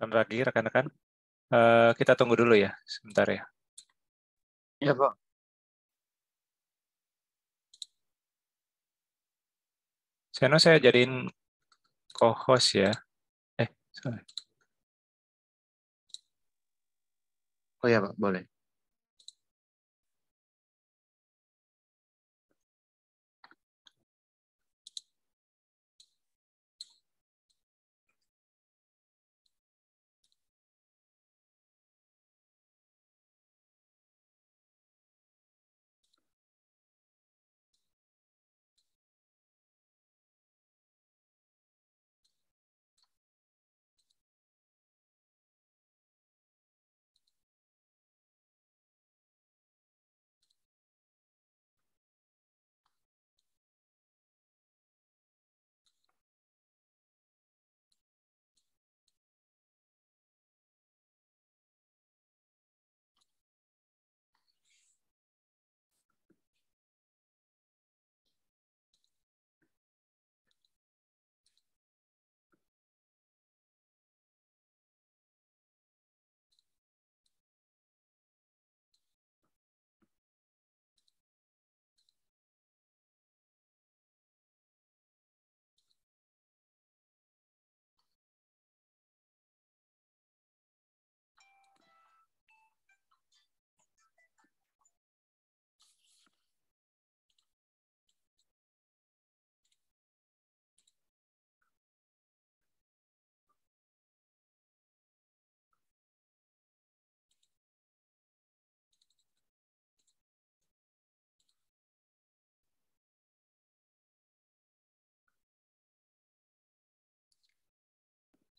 Selamat pagi rekan-rekan. Uh, kita tunggu dulu ya, sebentar ya. Ya, Pak. Seno saya jadiin co-host ya. Eh, sorry. Oh ya, Pak, boleh.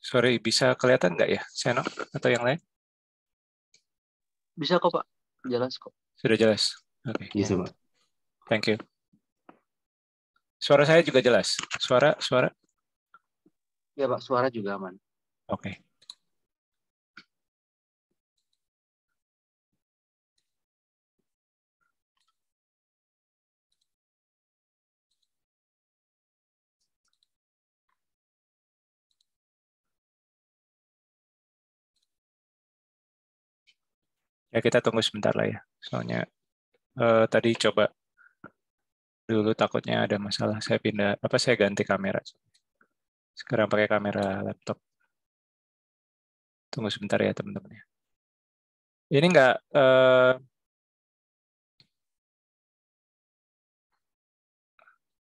Sorry, bisa kelihatan nggak ya, Seno atau yang lain? Bisa kok, Pak. Jelas kok. Sudah jelas? Oke. Okay. Iya yes, Pak. Thank you. Suara saya juga jelas? Suara, suara? Ya, Pak. Suara juga aman. Oke. Okay. Ya kita tunggu sebentar lah ya, soalnya uh, tadi coba dulu takutnya ada masalah. Saya pindah apa saya ganti kamera. Sekarang pakai kamera laptop. Tunggu sebentar ya teman-teman ya. Ini enggak uh, eh,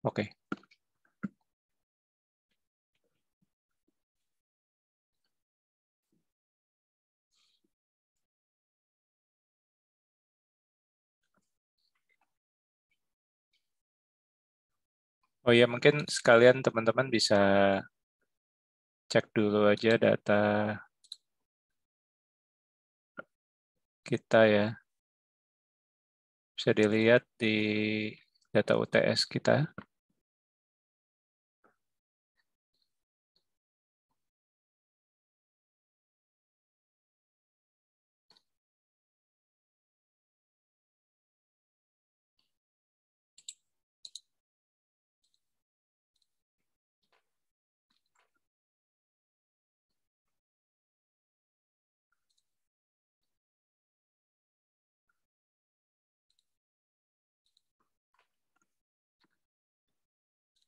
Oke. Okay. Oh ya, mungkin sekalian teman-teman bisa cek dulu aja data kita ya. Bisa dilihat di data UTS kita.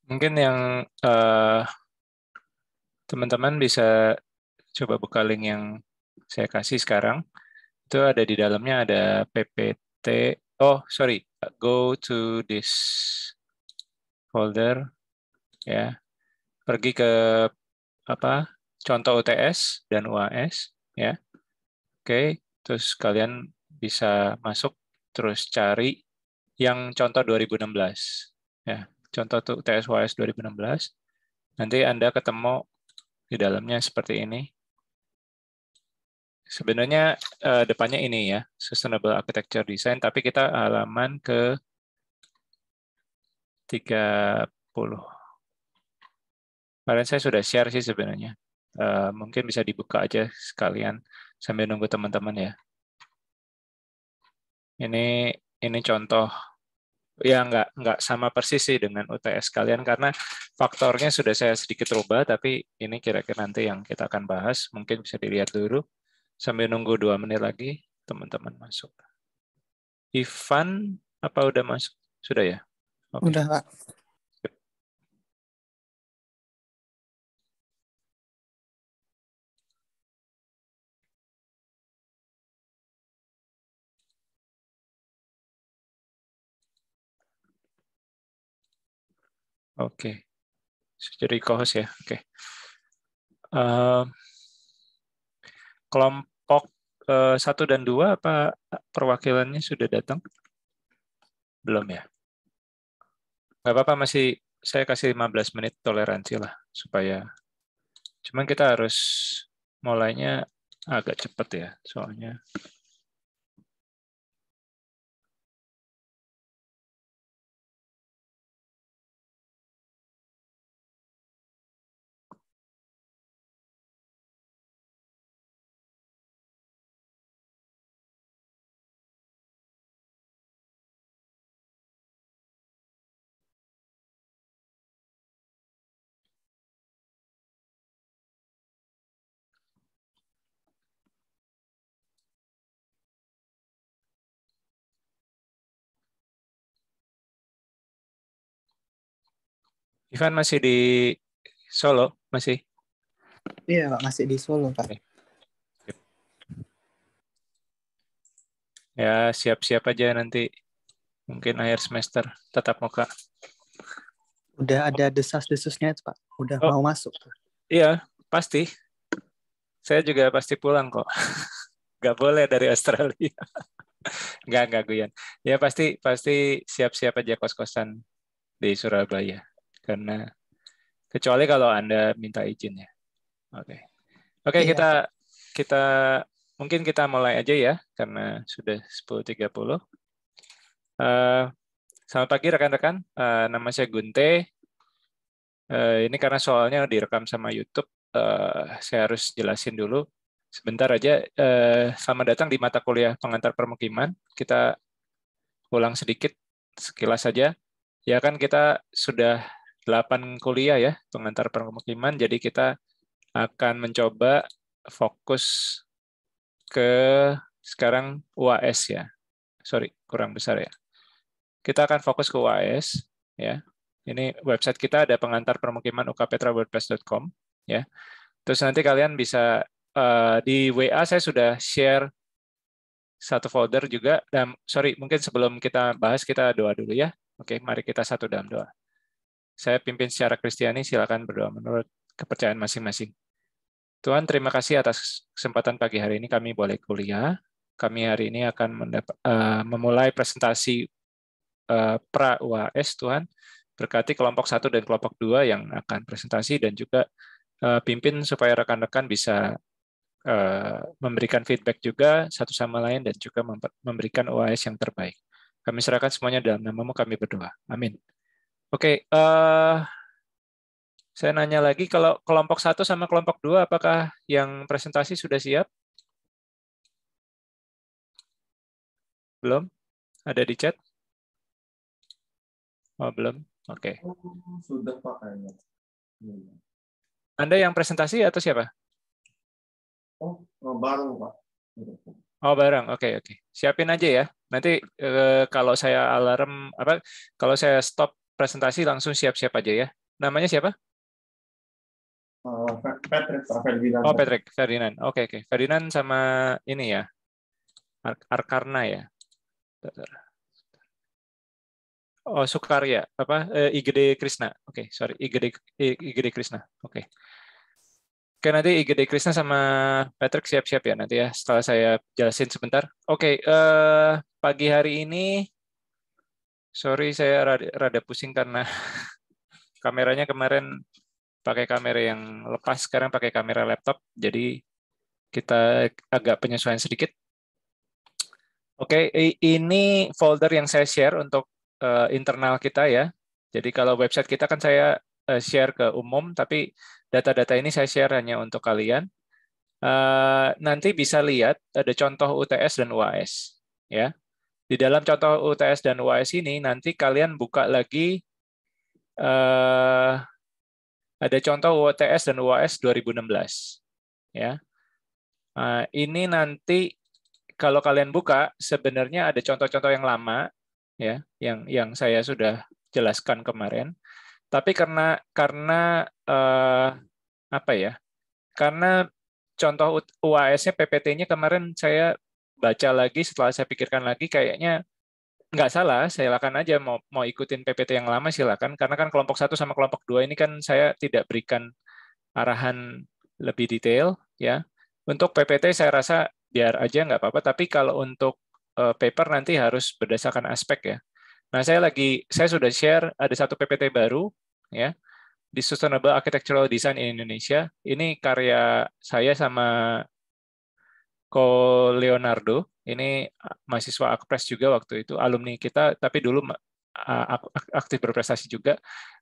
Mungkin yang teman eh, teman-teman bisa coba buka link yang saya kasih sekarang. Itu ada di dalamnya ada PPT. Oh, sorry. Go to this folder. Ya. Pergi ke apa? Contoh UTS dan UAS, ya. Oke, terus kalian bisa masuk terus cari yang contoh 2016, ya contoh tuh TSYS 2016. Nanti Anda ketemu di dalamnya seperti ini. Sebenarnya eh, depannya ini ya, Sustainable Architecture Design, tapi kita halaman ke 30. Kemarin saya sudah share sih sebenarnya. Uh, mungkin bisa dibuka aja sekalian sambil nunggu teman-teman ya. Ini ini contoh ya nggak nggak sama persis sih dengan UTS kalian karena faktornya sudah saya sedikit rubah tapi ini kira-kira nanti yang kita akan bahas mungkin bisa dilihat dulu sambil nunggu dua menit lagi teman-teman masuk. Ivan apa udah masuk? Sudah ya? Okay. Udah, Pak. Oke. Okay. Jadi co ya. Oke. Okay. Ehm, uh, kelompok uh, satu dan dua apa perwakilannya sudah datang? Belum ya. Gak apa-apa masih saya kasih 15 menit toleransi lah supaya cuman kita harus mulainya agak cepat ya soalnya Ivan masih di Solo, masih? Iya, Pak, masih di Solo, Pak. Ya, siap-siap aja nanti. Mungkin akhir semester tetap muka. Udah ada desas-desusnya, Pak. Udah oh. mau masuk. Iya, pasti. Saya juga pasti pulang kok. Gak boleh dari Australia. gak enggak, Guyan. Ya pasti pasti siap-siap aja kos-kosan di Surabaya karena kecuali kalau anda minta izin ya. Oke, okay. oke okay, iya. kita kita mungkin kita mulai aja ya karena sudah 10.30. Uh, eh, selamat pagi rekan-rekan, uh, nama saya Gunte. Uh, ini karena soalnya direkam sama YouTube, uh, saya harus jelasin dulu sebentar aja. uh, selamat datang di mata kuliah pengantar permukiman. Kita ulang sedikit, sekilas saja. Ya kan kita sudah 8 kuliah ya pengantar permukiman. Jadi kita akan mencoba fokus ke sekarang UAS ya. Sorry, kurang besar ya. Kita akan fokus ke UAS ya. Ini website kita ada pengantar permukiman ukpetra.wordpress.com ya. Terus nanti kalian bisa eh, di WA saya sudah share satu folder juga. Dan sorry, mungkin sebelum kita bahas kita doa dulu ya. Oke, mari kita satu dalam doa. Saya pimpin secara Kristiani, silakan berdoa menurut kepercayaan masing-masing. Tuhan, terima kasih atas kesempatan pagi hari ini kami boleh kuliah. Kami hari ini akan mendapat, uh, eh, memulai presentasi uh, pra UAS Tuhan. Berkati kelompok satu dan kelompok dua yang akan presentasi dan juga uh, pimpin supaya rekan-rekan bisa uh, memberikan feedback juga satu sama lain dan juga memberikan UAS yang terbaik. Kami serahkan semuanya dalam namamu kami berdoa. Amin. Oke, okay, uh, eh, saya nanya lagi kalau kelompok satu sama kelompok dua apakah yang presentasi sudah siap? Belum? Ada di chat? Oh, belum. Oke. Okay. Oh, Anda yang presentasi atau siapa? Oh, oh bareng Pak. Oh, barang. Oke, okay, oke. Okay. Siapin aja ya. Nanti uh, kalau saya alarm apa kalau saya stop presentasi langsung siap-siap aja ya. Namanya siapa? Oh, Patrick Oh, Patrick Ferdinand. Oke, okay, oke. Okay. Ferdinand sama ini ya. Ar Arkarna ya. Oh, Sukarya. Apa? Eh, IGD Krishna. Oke, okay, sorry. IGD IGD Krishna. Oke. Okay. Oke, nanti IGD Krishna sama Patrick siap-siap ya nanti ya setelah saya jelasin sebentar. Oke, eh, pagi hari ini Sorry, saya rada, rada pusing karena kameranya kemarin pakai kamera yang lepas, sekarang pakai kamera laptop, jadi kita agak penyesuaian sedikit. Oke, okay, ini folder yang saya share untuk uh, internal kita ya. Jadi kalau website kita kan saya uh, share ke umum, tapi data-data ini saya share hanya untuk kalian. Uh, nanti bisa lihat ada contoh UTS dan UAS ya. Di dalam contoh UTS dan UAS ini, nanti kalian buka lagi eh, ada contoh UTS dan UAS 2016. Ya. Nah, ini nanti kalau kalian buka, sebenarnya ada contoh-contoh yang lama, ya, yang yang saya sudah jelaskan kemarin. Tapi karena karena eh, apa ya? Karena contoh UAS-nya PPT-nya kemarin saya baca lagi setelah saya pikirkan lagi kayaknya nggak salah, silakan aja mau mau ikutin PPT yang lama silakan karena kan kelompok satu sama kelompok dua ini kan saya tidak berikan arahan lebih detail ya. Untuk PPT saya rasa biar aja nggak apa-apa, tapi kalau untuk eh, paper nanti harus berdasarkan aspek ya. Nah, saya lagi saya sudah share ada satu PPT baru ya di Sustainable Architectural Design in Indonesia. Ini karya saya sama Ko Leonardo, ini ah, mahasiswa Akpres juga waktu itu, alumni kita, tapi dulu ah, aktif berprestasi juga.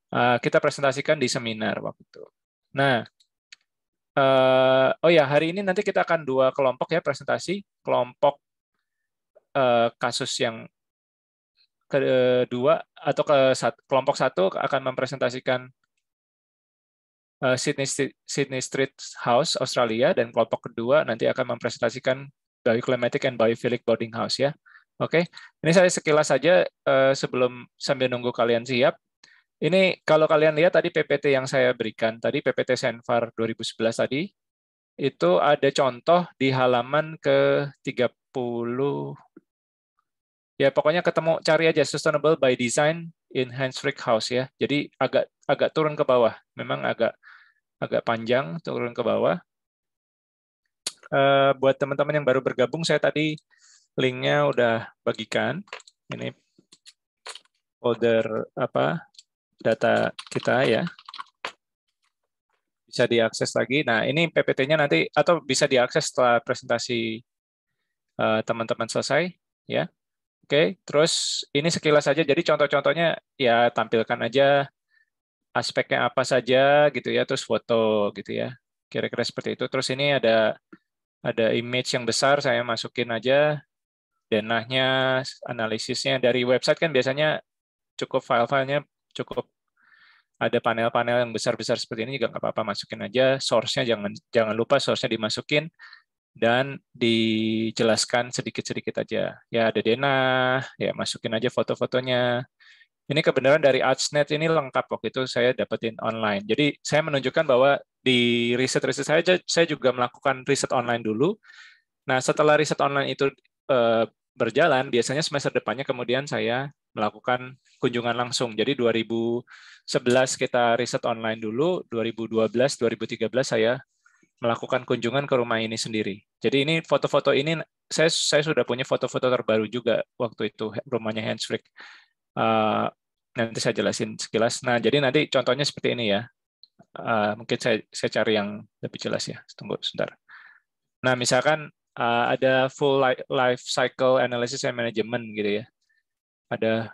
Ah, kita presentasikan di seminar waktu itu. Nah, eh, oh ya hari ini nanti kita akan dua kelompok ya presentasi, kelompok eh, kasus yang kedua atau ke kelompok satu akan mempresentasikan Eh, Sydney, Sydney Street House Australia dan kelompok kedua nanti akan mempresentasikan Bioclimatic and Biophilic Boarding House ya. Oke, okay. ini saya sekilas saja eh, sebelum sambil nunggu kalian siap. Ini kalau kalian lihat tadi PPT yang saya berikan tadi PPT Senfar 2011 tadi itu ada contoh di halaman ke 30 ya pokoknya ketemu cari aja sustainable by design in Hendrik House ya. Jadi agak agak turun ke bawah, memang agak agak panjang turun ke bawah. Uh, buat teman-teman yang baru bergabung, saya tadi linknya udah bagikan. Ini folder apa data kita ya bisa diakses lagi. Nah, ini PPT-nya nanti atau bisa diakses setelah presentasi eh, teman-teman uh, teman -teman selesai, ya. Oke, okay, terus ini sekilas saja. Jadi contoh-contohnya ya tampilkan aja aspeknya apa saja gitu ya, terus foto gitu ya. Kira-kira seperti itu. Terus ini ada ada image yang besar saya masukin aja denahnya, analisisnya dari website kan biasanya cukup file-filenya cukup ada panel-panel yang besar-besar seperti ini juga nggak apa-apa masukin aja source-nya jangan jangan lupa source-nya dimasukin dan dijelaskan sedikit-sedikit aja. Ya ada Dena, ya masukin aja foto-fotonya. Ini kebenaran dari Artsnet ini lengkap waktu itu saya dapetin online. Jadi saya menunjukkan bahwa di riset-riset saya, saya juga melakukan riset online dulu. Nah setelah riset online itu eh, berjalan, biasanya semester depannya kemudian saya melakukan kunjungan langsung. Jadi 2011 kita riset online dulu, 2012, 2013 saya melakukan kunjungan ke rumah ini sendiri. Jadi ini foto-foto ini saya saya sudah punya foto-foto terbaru juga waktu itu rumahnya Hans Frick. Uh, eh, nanti saya jelasin sekilas. Nah, jadi nanti contohnya seperti ini ya. Uh, mungkin saya saya cari yang lebih jelas ya. Tunggu sebentar. Nah, misalkan uh, ada full life cycle analysis and management gitu ya. Ada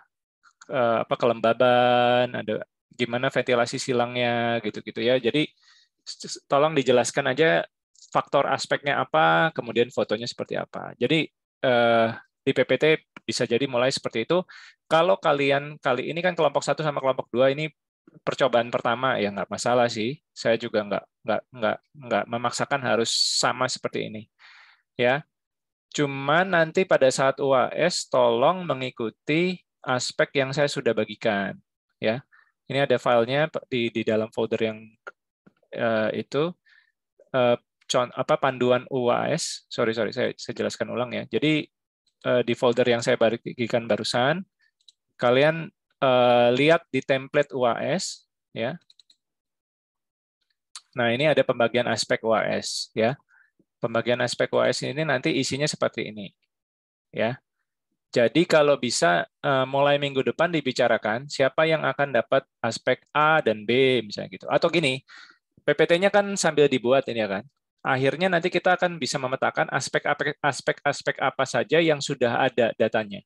uh, apa kelembaban, ada gimana ventilasi silangnya gitu-gitu ya. Jadi tolong dijelaskan aja faktor aspeknya apa, kemudian fotonya seperti apa. Jadi eh, di PPT bisa jadi mulai seperti itu. Kalau kalian kali ini kan kelompok satu sama kelompok dua ini percobaan pertama ya nggak masalah sih. Saya juga nggak nggak nggak nggak memaksakan harus sama seperti ini. Ya, Cuma nanti pada saat UAS tolong mengikuti aspek yang saya sudah bagikan. Ya, ini ada filenya di di dalam folder yang Eh, itu uh, apa panduan UAS. Sorry sorry saya, saya jelaskan ulang ya. Jadi eh, di folder yang saya bagikan barusan, kalian lihat di template UAS ya. Nah ini ada pembagian aspek UAS ya. Pembagian aspek UAS ini nanti isinya seperti ini ya. Jadi kalau bisa mulai minggu depan dibicarakan siapa yang akan dapat aspek A dan B misalnya gitu. Atau gini, PPT-nya kan sambil dibuat ini ya kan. Akhirnya nanti kita akan bisa memetakan aspek-aspek apa saja yang sudah ada datanya.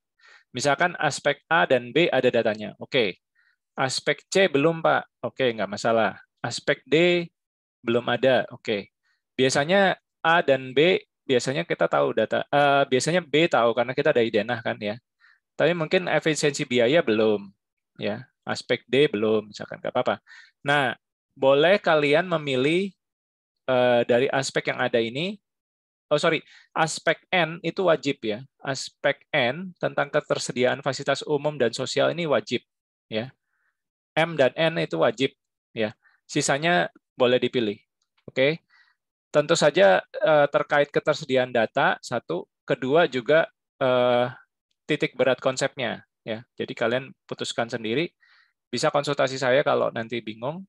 Misalkan aspek A dan B ada datanya. Oke. Aspek C belum, Pak. Oke, nggak masalah. Aspek D belum ada. Oke. Biasanya A dan B biasanya kita tahu data uh, biasanya B tahu karena kita ada idenah kan ya. Tapi mungkin efisiensi biaya belum ya. Aspek D belum misalkan nggak apa-apa. Nah, boleh kalian memilih uh, dari aspek yang ada ini. Oh sorry, aspek N itu wajib ya. Aspek N tentang ketersediaan fasilitas umum dan sosial ini wajib ya. M dan N itu wajib ya. Sisanya boleh dipilih. Oke. Okay? Tentu saja uh, terkait ketersediaan data satu, kedua juga uh, titik berat konsepnya ya. Jadi kalian putuskan sendiri. Bisa konsultasi saya kalau nanti bingung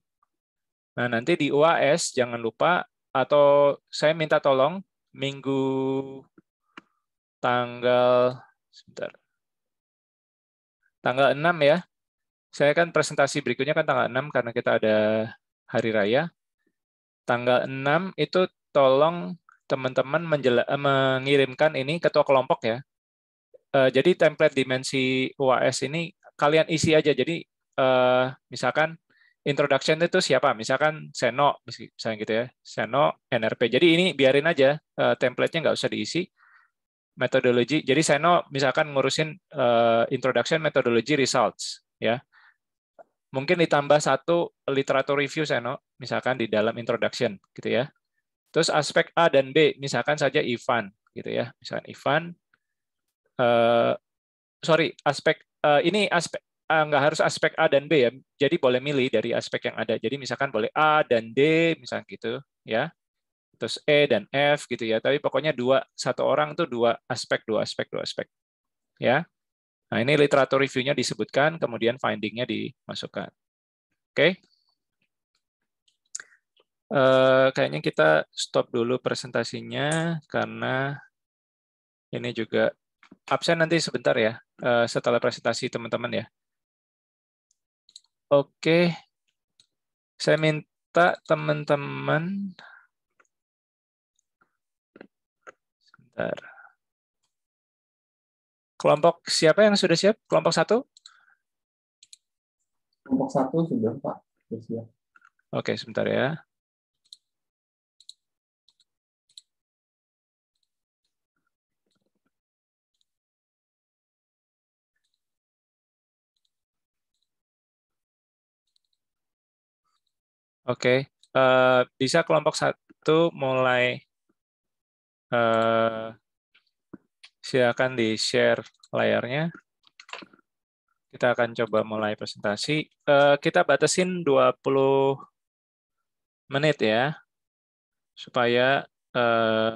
Nah, nanti di UAS jangan lupa atau saya minta tolong minggu tanggal sebentar. Tanggal 6 ya. Saya kan presentasi berikutnya kan tanggal 6 karena kita ada hari raya. Tanggal 6 itu tolong teman-teman eh, mengirimkan ini ketua kelompok ya. Eh, jadi template dimensi UAS ini kalian isi aja. Jadi eh, misalkan introduction itu siapa? Misalkan Seno, misalnya gitu ya, Seno NRP. Jadi ini biarin aja uh, template-nya nggak usah diisi metodologi. Jadi Seno misalkan ngurusin uh, introduction methodology results ya. Mungkin ditambah satu literatur review Seno misalkan di dalam introduction gitu ya. Terus aspek A dan B misalkan saja Ivan gitu ya. Misalkan Ivan uh, sorry aspek uh, ini aspek nggak harus aspek A dan B ya. Jadi boleh milih dari aspek yang ada. Jadi misalkan boleh A dan D misalkan gitu ya. Terus E dan F gitu ya. Tapi pokoknya dua satu orang tuh dua aspek, dua aspek, dua aspek. Ya. Nah, ini literatur reviewnya disebutkan, kemudian findingnya dimasukkan. Oke. Okay. Uh, eh, kayaknya kita stop dulu presentasinya karena ini juga absen nanti sebentar ya eh, setelah presentasi teman-teman ya. Oke, saya minta teman-teman sebentar. Kelompok siapa yang sudah siap? Kelompok satu? Kelompok satu sudah Pak, sudah siap. Oke, sebentar ya. Oke, okay. uh, eh, bisa kelompok satu mulai uh, silakan di share layarnya. Kita akan coba mulai presentasi. Uh, kita batasin 20 menit ya, supaya uh,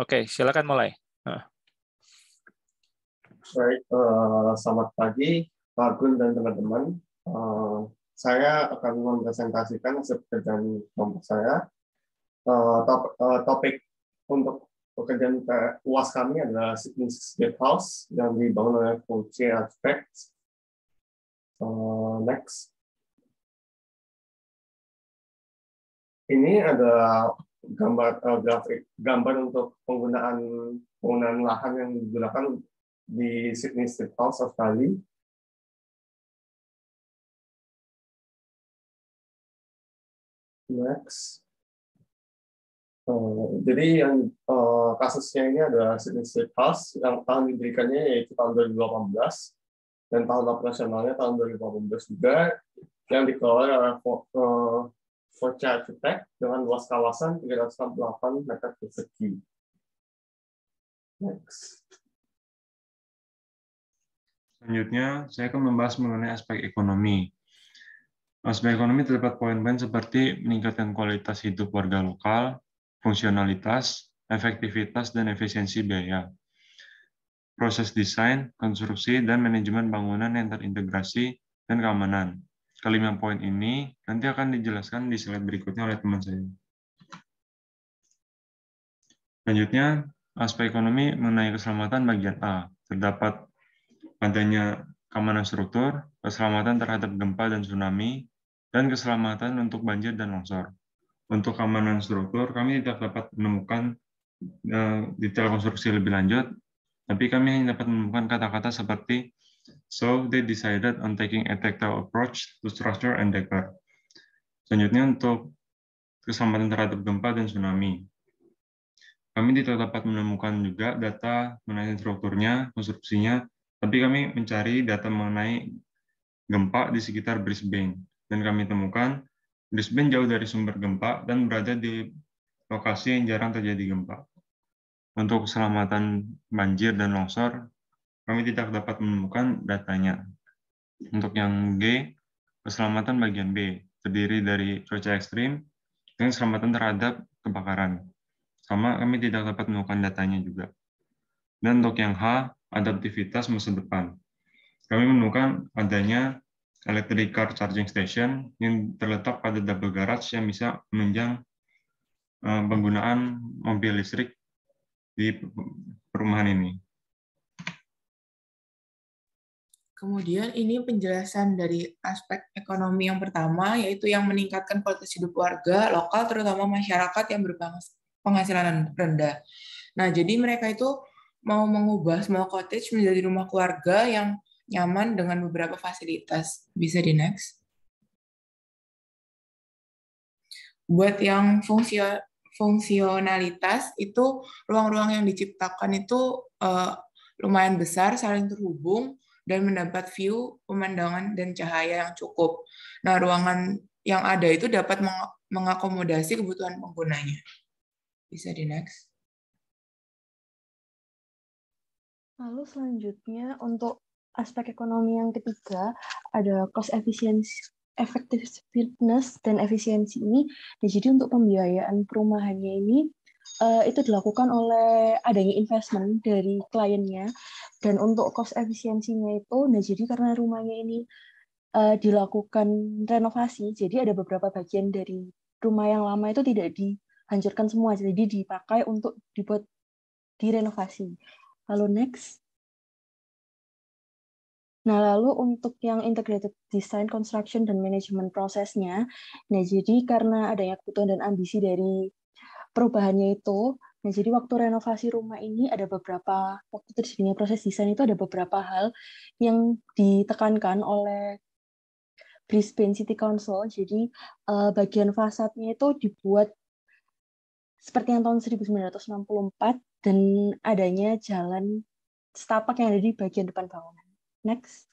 Oke, okay, silakan mulai. Baik, uh, selamat pagi, Pak Gun dan teman-teman. Eh, saya akan mempresentasikan pekerjaan kelompok saya. Eh, eh, topik untuk pekerjaan UAS kami adalah Sydney Sydney's House yang dibangun oleh Fulce Architects. next. Ini adalah gambar grafik gambar untuk penggunaan penggunaan lahan yang digunakan di Sydney State House Australia. Next, Uh, jadi yang uh, kasusnya ini adalah significant pas yang tahun diberikannya yaitu tahun 2018 dan tahun operasionalnya tahun 2018 juga yang dikelola oleh uh, eh, Forca dengan luas kawasan 368 meter persegi. Next. Selanjutnya, saya akan membahas mengenai aspek ekonomi. Aspek ekonomi terdapat poin-poin seperti meningkatkan kualitas hidup warga lokal, fungsionalitas, efektivitas, dan efisiensi biaya. Proses desain, konstruksi, dan manajemen bangunan yang terintegrasi, dan keamanan. Kelima poin ini nanti akan dijelaskan di slide berikutnya oleh teman saya. Selanjutnya, aspek ekonomi mengenai keselamatan bagian A. Terdapat adanya keamanan struktur, keselamatan terhadap gempa dan tsunami, dan keselamatan untuk banjir dan longsor. Untuk keamanan struktur, kami tidak dapat menemukan eh, detail konstruksi lebih lanjut, tapi kami hanya dapat menemukan kata-kata seperti So they decided on taking a tactile approach to structure and decor. Selanjutnya untuk keselamatan terhadap gempa dan tsunami. Kami tidak dapat menemukan juga data mengenai strukturnya, konstruksinya, tapi kami mencari data mengenai gempa di sekitar Brisbane dan kami temukan Brisbane jauh dari sumber gempa dan berada di lokasi yang jarang terjadi gempa. Untuk keselamatan banjir dan longsor, kami tidak dapat menemukan datanya. Untuk yang G, keselamatan bagian B terdiri dari cuaca ekstrim dan keselamatan terhadap kebakaran. Sama, kami tidak dapat menemukan datanya juga. Dan untuk yang H, adaptivitas masa depan. Kami menemukan adanya electric car charging station yang terletak pada double garage yang bisa menunjang eh, penggunaan mobil listrik di perumahan ini. Kemudian ini penjelasan dari aspek ekonomi yang pertama, yaitu yang meningkatkan kualitas hidup warga lokal, terutama masyarakat yang berpenghasilan rendah. Nah, jadi mereka itu mau mengubah small cottage menjadi rumah keluarga yang nyaman dengan beberapa fasilitas. Bisa di next. Buat yang fungsio, fungsionalitas itu ruang-ruang yang diciptakan itu uh, lumayan besar, saling terhubung, dan mendapat view, pemandangan, dan cahaya yang cukup. Nah, ruangan yang ada itu dapat mengakomodasi kebutuhan penggunanya. Bisa di next. Lalu selanjutnya untuk aspek ekonomi yang ketiga ada cost efficiency effectiveness dan efisiensi ini ya, jadi untuk pembiayaan perumahannya ini uh, itu dilakukan oleh adanya investment dari kliennya dan untuk cost efisiensinya itu nah jadi karena rumahnya ini uh, dilakukan renovasi jadi ada beberapa bagian dari rumah yang lama itu tidak dihancurkan semua jadi dipakai untuk dibuat direnovasi lalu next Nah, lalu untuk yang integrated design, construction, dan management prosesnya, nah jadi karena adanya kebutuhan dan ambisi dari perubahannya itu, nah jadi waktu renovasi rumah ini ada beberapa, waktu terjadinya proses desain itu ada beberapa hal yang ditekankan oleh Brisbane City Council, jadi uh, bagian fasadnya itu dibuat seperti yang tahun 1964 dan adanya jalan setapak yang ada di bagian depan bangunan. Next.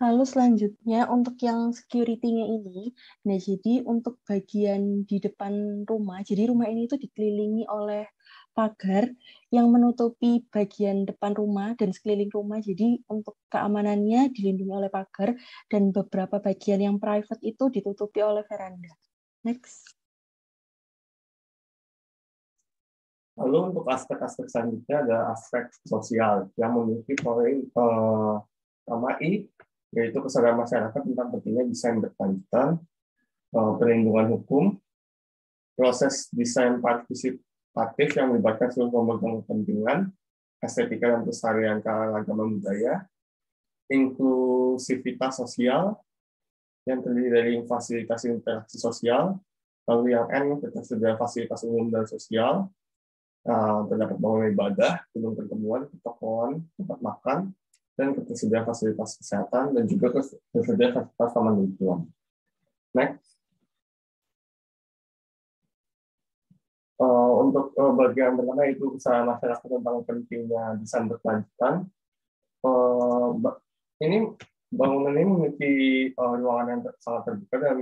Lalu selanjutnya untuk yang security-nya ini, nah jadi untuk bagian di depan rumah, jadi rumah ini itu dikelilingi oleh pagar yang menutupi bagian depan rumah dan sekeliling rumah. Jadi untuk keamanannya dilindungi oleh pagar dan beberapa bagian yang private itu ditutupi oleh veranda. Next. Lalu untuk aspek-aspek selanjutnya ada aspek sosial yang memiliki poin eh, sama I, yaitu kesadaran masyarakat tentang pentingnya desain berkelanjutan, eh, perlindungan hukum, proses desain partisipatif yang melibatkan seluruh pemegang kepentingan, estetika dan kelestarian keanekaragaman budaya, inklusivitas sosial yang terdiri dari fasilitas interaksi sosial, lalu yang N ketersediaan fasilitas umum dan sosial, Eh, terdapat bangunan ibadah, gedung pertemuan, pertokoan, tempat makan, dan ketersediaan fasilitas kesehatan, dan juga ketersediaan fasilitas taman lingkungan. Next. Eh, untuk eh, bagian pertama itu kesalahan masyarakat tentang pentingnya desain berkelanjutan. ini bangunan ini memiliki ruangan yang sangat terbuka dan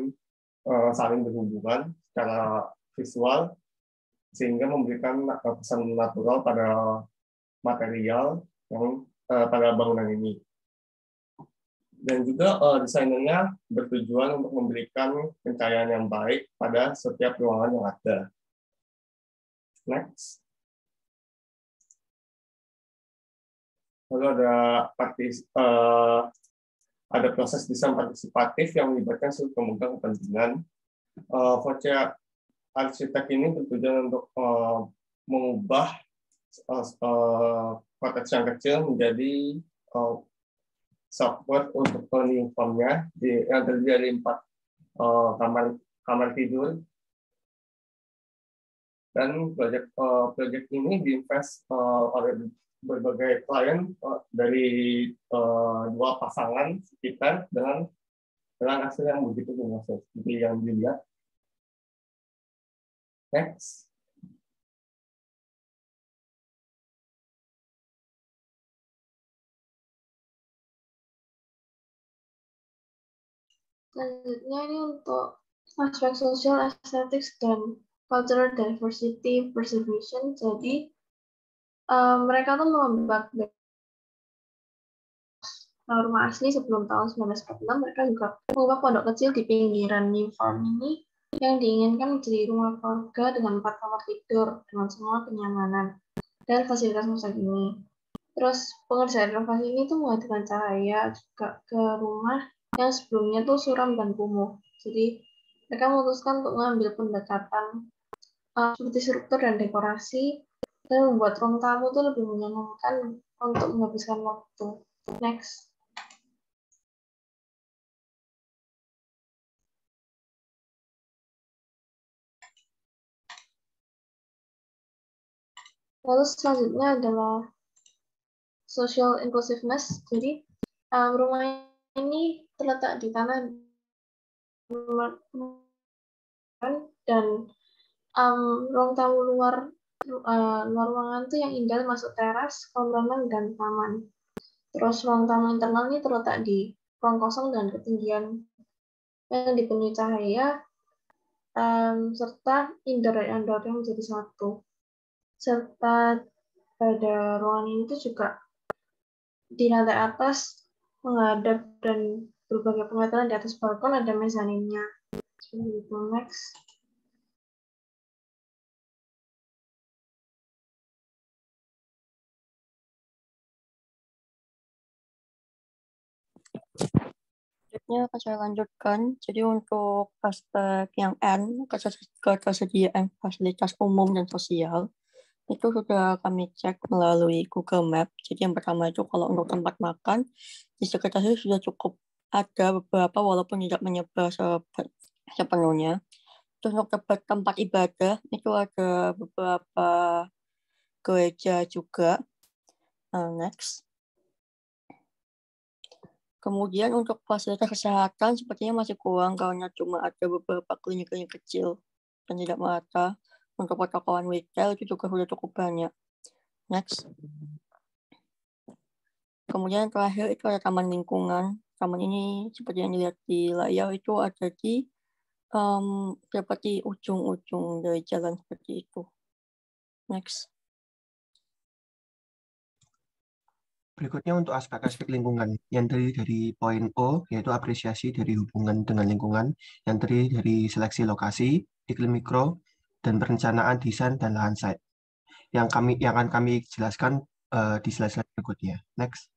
saling berhubungan secara visual, sehingga memberikan kesan natural pada material yang uh, pada bangunan ini. Dan juga uh, eh, desainernya bertujuan untuk memberikan pencahayaan yang baik pada setiap ruangan yang ada. Next. Lalu ada partis, uh, ada proses desain partisipatif yang melibatkan seluruh pemegang kepentingan. Uh, voucher arsitek ini bertujuan untuk eh, mengubah eh, eh, konteks yang kecil menjadi support untuk uniformnya di, yang terdiri dari empat kamar kamar tidur dan proyek proyek ini diinvest oleh berbagai klien dari dua pasangan sekitar dengan dengan hasil yang begitu berhasil seperti yang dilihat Next. Selanjutnya ini untuk aspek sosial, estetik, dan cultural diversity preservation. Jadi um, mereka tuh merombak rumah asli sebelum tahun 1946. Mereka juga mengubah pondok kecil di pinggiran New Farm ini yang diinginkan menjadi rumah keluarga dengan empat kamar tidur dengan semua kenyamanan dan fasilitas masa ini. Terus pengerjaan renovasi ini tuh mulai dengan cahaya juga ke rumah yang sebelumnya tuh suram dan kumuh. Jadi mereka memutuskan untuk mengambil pendekatan uh, seperti struktur dan dekorasi dan membuat ruang tamu tuh lebih menyenangkan untuk menghabiskan waktu. Next. Lalu selanjutnya adalah social inclusiveness. Jadi um, rumah ini terletak di tanah dan um, ruang tamu luar uh, luar ruangan itu yang indah masuk teras, kolam renang dan taman. Terus ruang tamu internal ini terletak di ruang kosong dan ketinggian yang dipenuhi cahaya um, serta indoor dan outdoor yang menjadi satu serta pada ruangan ini itu juga di lantai atas menghadap dan berbagai pengetahuan di atas balkon ada mezzaninnya. Seperti itu, next. Selanjutnya akan saya lanjutkan. Jadi untuk aspek yang N, kesediaan fasilitas umum dan sosial, itu sudah kami cek melalui Google Map. Jadi yang pertama itu kalau untuk tempat makan, di sekitar sini sudah cukup ada beberapa walaupun tidak menyebar sepenuhnya. Terus untuk tempat tempat ibadah, itu ada beberapa gereja juga. Uh, next. Kemudian untuk fasilitas kesehatan sepertinya masih kurang karena cuma ada beberapa klinik-klinik kecil dan tidak merata untuk pertokohan retail itu juga sudah cukup banyak. Next. Kemudian yang terakhir itu ada taman lingkungan. Taman ini seperti yang dilihat di layar itu ada di um, seperti ujung-ujung dari jalan seperti itu. Next. Berikutnya untuk aspek-aspek lingkungan yang terdiri dari poin O, yaitu apresiasi dari hubungan dengan lingkungan, yang terdiri dari seleksi lokasi, iklim mikro, dan perencanaan desain dan lahan site yang kami yang akan kami jelaskan uh, di slide-slide berikutnya. Next.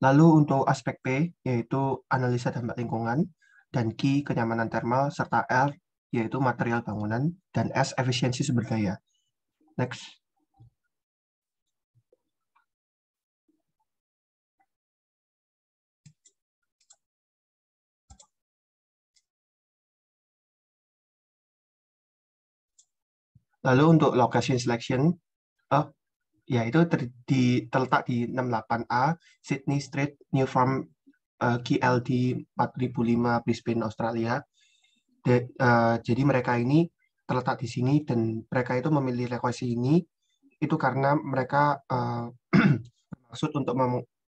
Lalu untuk aspek P yaitu analisa dampak lingkungan dan Q kenyamanan thermal serta R yaitu material bangunan dan S efisiensi sumber daya. Next. Lalu untuk location selection, uh, itu ter, di, terletak di 68A Sydney Street, New Farm, uh, KLD 4005 Brisbane, Australia. De, uh, jadi mereka ini terletak di sini dan mereka itu memilih lokasi ini itu karena mereka uh, maksud untuk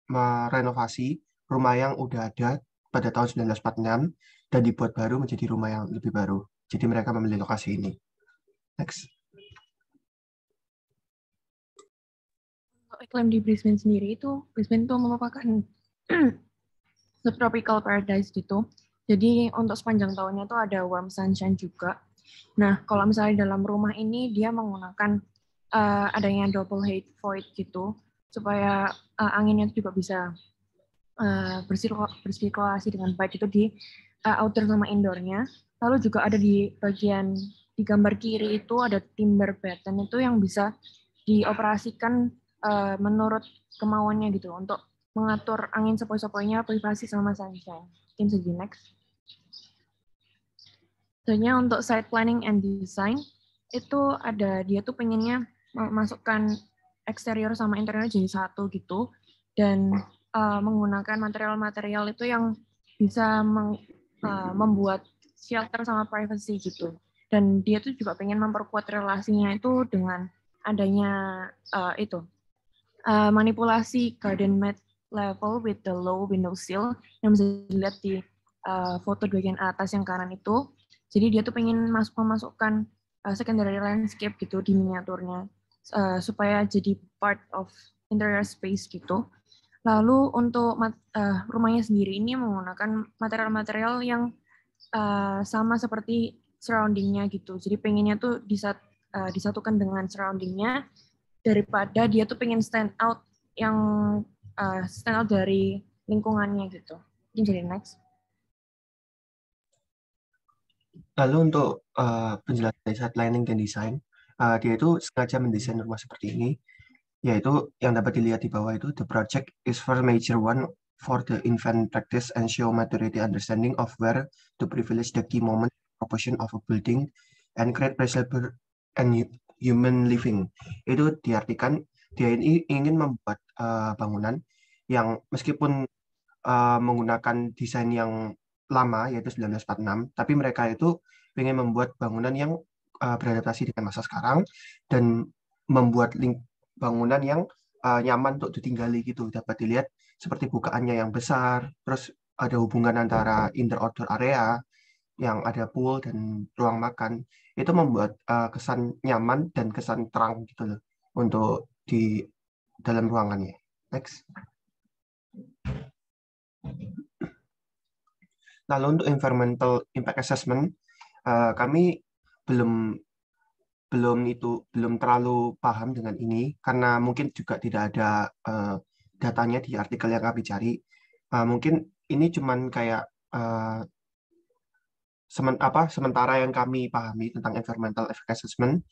merenovasi rumah yang udah ada pada tahun 1946 dan dibuat baru menjadi rumah yang lebih baru. Jadi mereka memilih lokasi ini. Next. klaim di Brisbane sendiri itu Brisbane itu merupakan subtropical paradise gitu. Jadi untuk sepanjang tahunnya itu ada warm sunshine juga. Nah, kalau misalnya dalam rumah ini dia menggunakan uh, adanya double heat void gitu supaya uh, anginnya juga bisa uh, bersirkulasi dengan baik itu di uh, outer sama indoornya. Lalu juga ada di bagian di gambar kiri itu ada timber batten itu yang bisa dioperasikan uh, menurut kemauannya gitu untuk mengatur angin sepoi-sepoinya privasi sama sunshine. Tim segi next. Soalnya untuk site planning and design itu ada dia tuh pengennya masukkan eksterior sama interior jadi satu gitu dan uh, menggunakan material-material itu yang bisa meng, uh, membuat shelter sama privacy gitu dan dia tuh juga pengen memperkuat relasinya itu dengan adanya uh, itu Eh, manipulasi garden mat level with the low window sill yang bisa dilihat di uh, foto bagian atas yang kanan itu. Jadi dia tuh pengen masuk memasukkan uh, secondary landscape gitu di miniaturnya uh, supaya jadi part of interior space gitu. Lalu untuk uh, rumahnya sendiri ini menggunakan material-material yang uh, sama seperti surroundingnya gitu. Jadi pengennya tuh disat, uh, disatukan dengan surroundingnya daripada dia tuh pengen stand out yang uh, stand out dari lingkungannya gitu. Mungkin jadi next. Lalu untuk uh, penjelasan dari saat planning dan desain, uh, dia itu sengaja mendesain rumah seperti ini, yaitu yang dapat dilihat di bawah itu, the project is for major one for the infant practice and show maturity understanding of where to privilege the key moment proportion of a building and create pressure and human living. Itu diartikan dia ini ingin membuat uh, bangunan yang meskipun uh, menggunakan desain yang lama yaitu 1946, tapi mereka itu ingin membuat bangunan yang uh, beradaptasi dengan masa sekarang dan membuat link bangunan yang uh, nyaman untuk ditinggali gitu. Dapat dilihat seperti bukaannya yang besar, terus ada hubungan antara indoor outdoor area yang ada pool dan ruang makan itu membuat uh, kesan nyaman dan kesan terang gitu loh untuk di dalam ruangannya. Next. Lalu untuk environmental impact assessment uh, kami belum belum itu belum terlalu paham dengan ini karena mungkin juga tidak ada uh, datanya di artikel yang kami cari. Uh, mungkin ini cuman kayak uh, semen, apa sementara yang kami pahami tentang environmental effect assessment.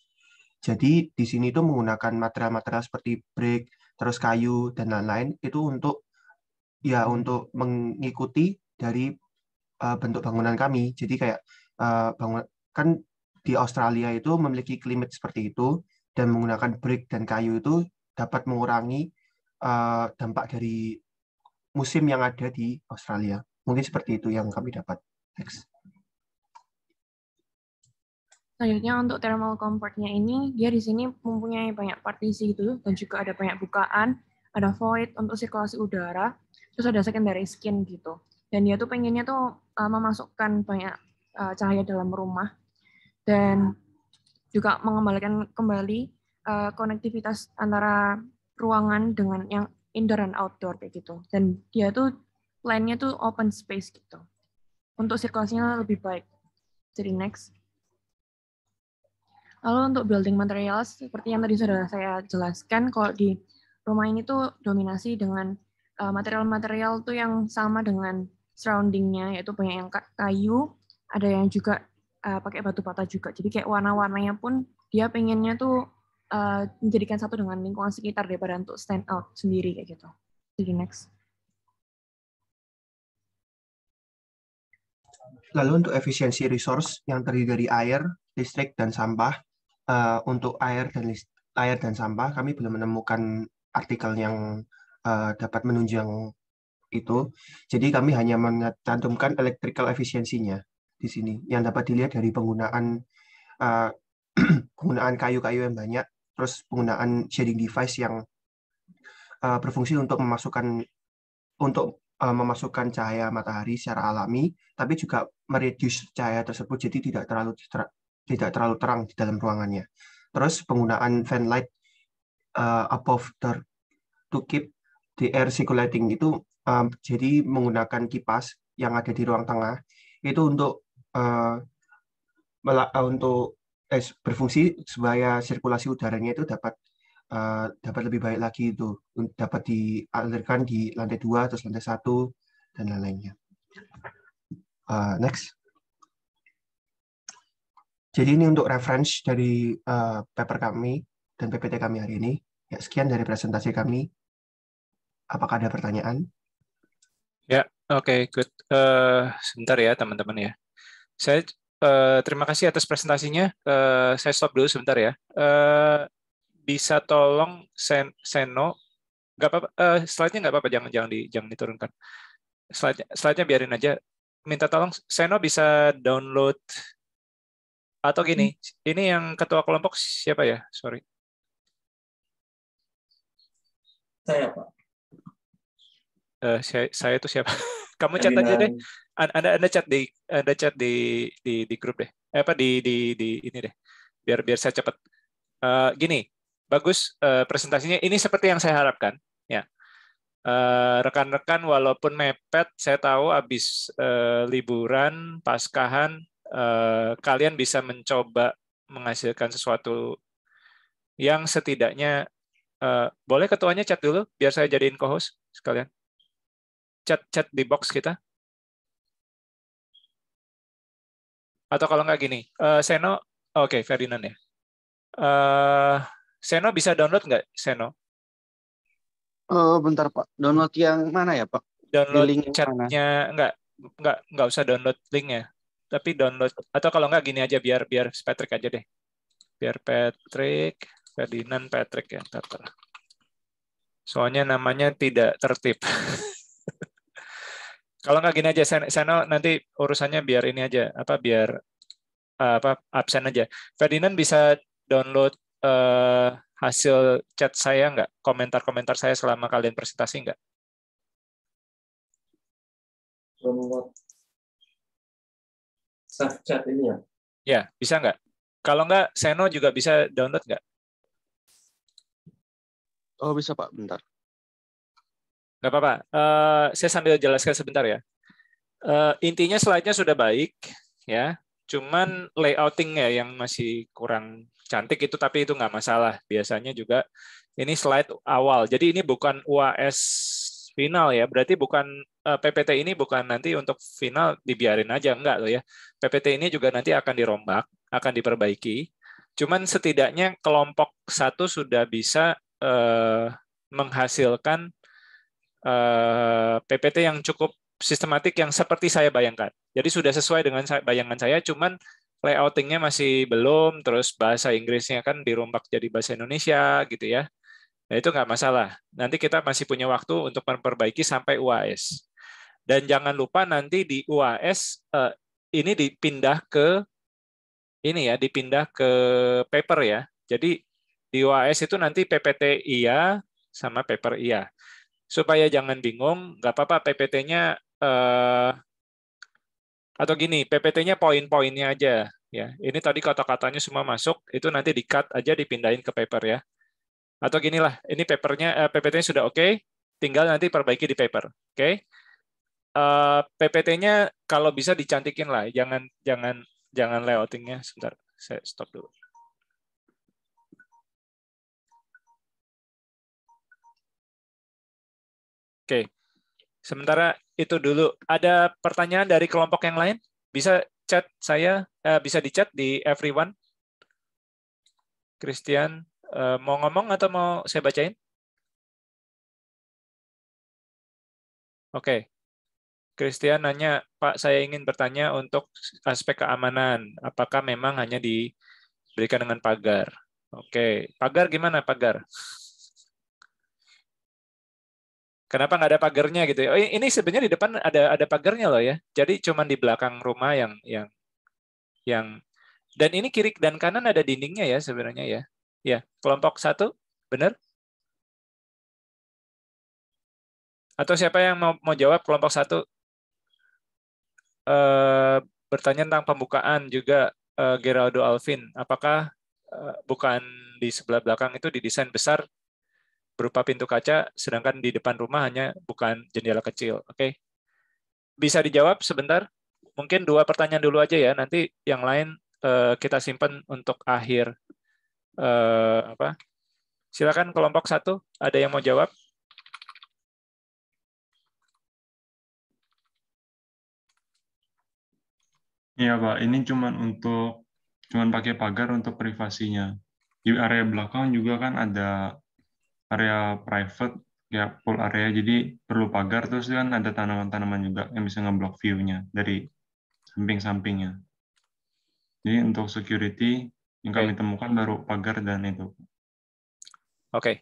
Jadi di sini itu menggunakan material-material seperti brick, terus kayu dan lain-lain itu untuk ya untuk mengikuti dari uh, bentuk bangunan kami. Jadi kayak uh, eh, bangun kan di Australia itu memiliki klimat seperti itu dan menggunakan brick dan kayu itu dapat mengurangi uh, dampak dari musim yang ada di Australia. Mungkin seperti itu yang kami dapat. Next. Selanjutnya hmm. untuk thermal comfortnya ini, dia di sini mempunyai banyak partisi gitu, dan juga ada banyak bukaan, ada void untuk sirkulasi udara, terus ada secondary skin gitu. Dan dia tuh pengennya tuh uh, memasukkan banyak uh, cahaya dalam rumah, dan juga mengembalikan kembali uh, konektivitas antara ruangan dengan yang indoor dan outdoor kayak gitu. Dan dia tuh plannya tuh open space gitu. Untuk sirkulasinya lebih baik. Jadi next. Lalu untuk building materials, seperti yang tadi sudah saya jelaskan, kalau di rumah ini tuh dominasi dengan eh, material-material tuh yang sama dengan surroundingnya, yaitu banyak yang kayu, ada yang juga uh, pakai batu bata juga. Jadi kayak warna-warnanya pun dia pengennya tuh uh, eh, menjadikan satu dengan lingkungan sekitar daripada untuk stand out sendiri kayak gitu. Jadi next. Lalu untuk efisiensi resource yang terdiri dari air, listrik, dan sampah, uh, untuk air dan list, air dan sampah kami belum menemukan artikel yang uh, dapat menunjang itu. Jadi kami hanya mencantumkan electrical efisiensinya di sini yang dapat dilihat dari penggunaan uh, penggunaan kayu-kayu yang banyak, terus penggunaan shading device yang uh, berfungsi untuk memasukkan untuk memasukkan cahaya matahari secara alami, tapi juga mereduce cahaya tersebut jadi tidak terlalu tidak terlalu terang di dalam ruangannya. Terus penggunaan fan light uh, above the to keep the air circulating itu um, jadi menggunakan kipas yang ada di ruang tengah itu untuk uh, untuk eh, berfungsi supaya sirkulasi udaranya itu dapat uh, dapat lebih baik lagi itu dapat dialirkan di lantai dua atau lantai satu dan lain-lainnya. Uh, next. Jadi ini untuk reference dari uh, paper kami dan PPT kami hari ini. Ya, sekian dari presentasi kami. Apakah ada pertanyaan? Ya, oke, okay, good. Uh, sebentar ya, teman-teman ya. Saya uh, terima kasih atas presentasinya. Uh, saya stop dulu sebentar ya. Uh, bisa tolong sen Seno, nggak apa-apa. Uh, slide-nya nggak apa-apa, jangan jangan di jangan diturunkan. Slide-nya slide biarin aja. Minta tolong Seno bisa download atau gini, hmm. ini yang ketua kelompok siapa ya? Sorry. Saya Pak. Uh, saya, saya itu siapa? Kamu chat aja deh. Anda Anda chat di Anda chat di di, di grup deh. Eh, apa di di di ini deh. Biar biar saya cepat. Uh, eh, gini, bagus uh, presentasinya. Ini seperti yang saya harapkan. Ya, rekan-rekan uh, walaupun mepet saya tahu abis uh, liburan paskahan Eh, kalian bisa mencoba menghasilkan sesuatu yang setidaknya uh, boleh ketuanya chat dulu biar saya jadiin co-host sekalian. Chat chat di box kita. Atau kalau nggak gini, uh, Seno, oke okay, Ferdinand ya. uh, Seno bisa download nggak Seno? uh, bentar Pak. Download yang mana ya Pak? Download link chatnya nggak nggak nggak usah download linknya tapi download atau kalau nggak gini aja biar biar Patrick aja deh biar Patrick Ferdinand Patrick ya Tater. soalnya namanya tidak tertib kalau nggak gini aja Seno nanti urusannya biar ini aja apa biar eh, apa absen aja Ferdinand bisa download uh, hasil chat saya nggak komentar-komentar saya selama kalian presentasi nggak download saat ini ya? Ya, bisa nggak? Kalau nggak, Seno juga bisa download nggak? Oh, bisa Pak. Bentar. Nggak apa-apa. Uh, saya sambil jelaskan sebentar ya. Uh, intinya slide-nya sudah baik, ya. Cuman layoutingnya yang masih kurang cantik itu, tapi itu nggak masalah. Biasanya juga ini slide awal. Jadi ini bukan UAS final ya. Berarti bukan uh, eh, PPT ini bukan nanti untuk final dibiarin aja enggak loh ya. PPT ini juga nanti akan dirombak, akan diperbaiki. Cuman setidaknya kelompok satu sudah bisa uh, menghasilkan uh, eh, PPT yang cukup sistematik yang seperti saya bayangkan. Jadi sudah sesuai dengan bayangan saya, cuman layoutingnya masih belum, terus bahasa Inggrisnya kan dirombak jadi bahasa Indonesia gitu ya. Nah, itu nggak masalah. Nanti kita masih punya waktu untuk memperbaiki sampai UAS. Dan jangan lupa nanti di UAS eh, ini dipindah ke ini ya, dipindah ke paper ya. Jadi di UAS itu nanti PPT iya sama paper iya. Supaya jangan bingung, nggak apa-apa PPT-nya eh, atau gini, PPT-nya poin-poinnya aja ya. Ini tadi kata-katanya semua masuk, itu nanti di-cut aja dipindahin ke paper ya. Atau gini lah, ini papernya uh, eh, PPT-nya sudah oke, okay, tinggal nanti perbaiki di paper, oke? Okay? Uh, eh, PPT-nya kalau bisa dicantikin lah, jangan jangan jangan layoutingnya. Sebentar, saya stop dulu. Oke, sementara itu dulu. Ada pertanyaan dari kelompok yang lain? Bisa chat saya, eh, bisa dicat di everyone. Christian, Eh, mau ngomong atau mau saya bacain? Oke. Okay. Christian nanya, Pak, saya ingin bertanya untuk aspek keamanan. Apakah memang hanya diberikan dengan pagar? Oke. Okay. Pagar gimana pagar? Kenapa nggak ada pagarnya gitu ya? Oh, ini sebenarnya di depan ada ada pagarnya loh ya. Jadi cuman di belakang rumah yang yang yang dan ini kiri dan kanan ada dindingnya ya sebenarnya ya Ya, kelompok satu, benar? Atau siapa yang mau, mau jawab kelompok satu? E, bertanya tentang pembukaan juga e, Geraldo Alvin. Apakah e, bukaan di sebelah belakang itu didesain besar berupa pintu kaca, sedangkan di depan rumah hanya bukan jendela kecil. Oke, okay. bisa dijawab sebentar. Mungkin dua pertanyaan dulu aja ya. Nanti yang lain kita simpan untuk akhir eh, apa? Silakan kelompok satu, ada yang mau jawab? Iya pak, ini cuman untuk cuman pakai pagar untuk privasinya. Di area belakang juga kan ada area private ya pool area jadi perlu pagar terus kan ada tanaman-tanaman juga yang bisa ngeblok view-nya dari samping-sampingnya. Jadi untuk security yang kami temukan baru pagar dan itu. Oke, okay.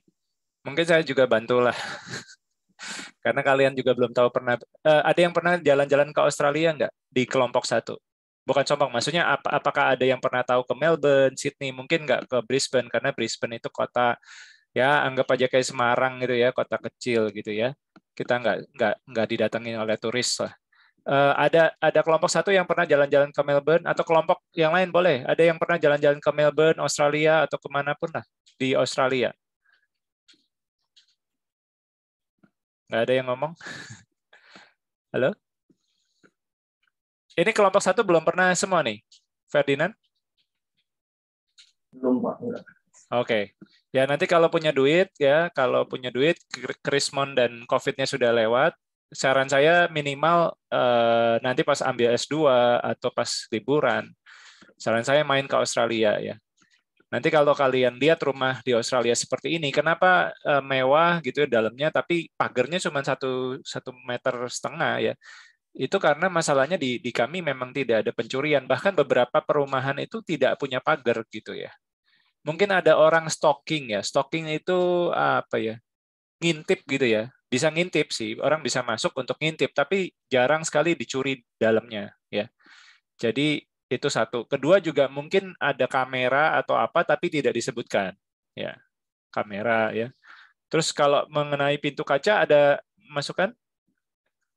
mungkin saya juga bantulah. Karena kalian juga belum tahu pernah, uh, ada yang pernah jalan-jalan ke Australia nggak di kelompok satu? Bukan sombong, maksudnya ap apakah ada yang pernah tahu ke Melbourne, Sydney, mungkin nggak ke Brisbane, karena Brisbane itu kota ya anggap aja kayak Semarang gitu ya kota kecil gitu ya kita nggak nggak nggak didatangi oleh turis lah uh, ada ada kelompok satu yang pernah jalan-jalan ke Melbourne atau kelompok yang lain boleh. Ada yang pernah jalan-jalan ke Melbourne, Australia atau kemana pun lah di Australia. Gak ada yang ngomong. Halo. Ini kelompok satu belum pernah semua nih, Ferdinand? Belum pak. Oke. Okay. Ya nanti kalau punya duit ya, kalau punya duit, Krismon dan COVID-nya sudah lewat, saran saya minimal eh, nanti pas ambil S2 atau pas liburan, saran saya main ke Australia ya. Nanti kalau kalian lihat rumah di Australia seperti ini, kenapa eh, mewah gitu ya dalamnya, tapi pagernya cuma satu satu meter setengah ya. Itu karena masalahnya di, di kami memang tidak ada pencurian. Bahkan beberapa perumahan itu tidak punya pagar gitu ya. Mungkin ada orang stalking ya. Stalking itu apa ya? Ngintip gitu ya bisa ngintip sih orang bisa masuk untuk ngintip tapi jarang sekali dicuri dalamnya ya jadi itu satu kedua juga mungkin ada kamera atau apa tapi tidak disebutkan ya kamera ya terus kalau mengenai pintu kaca ada masukan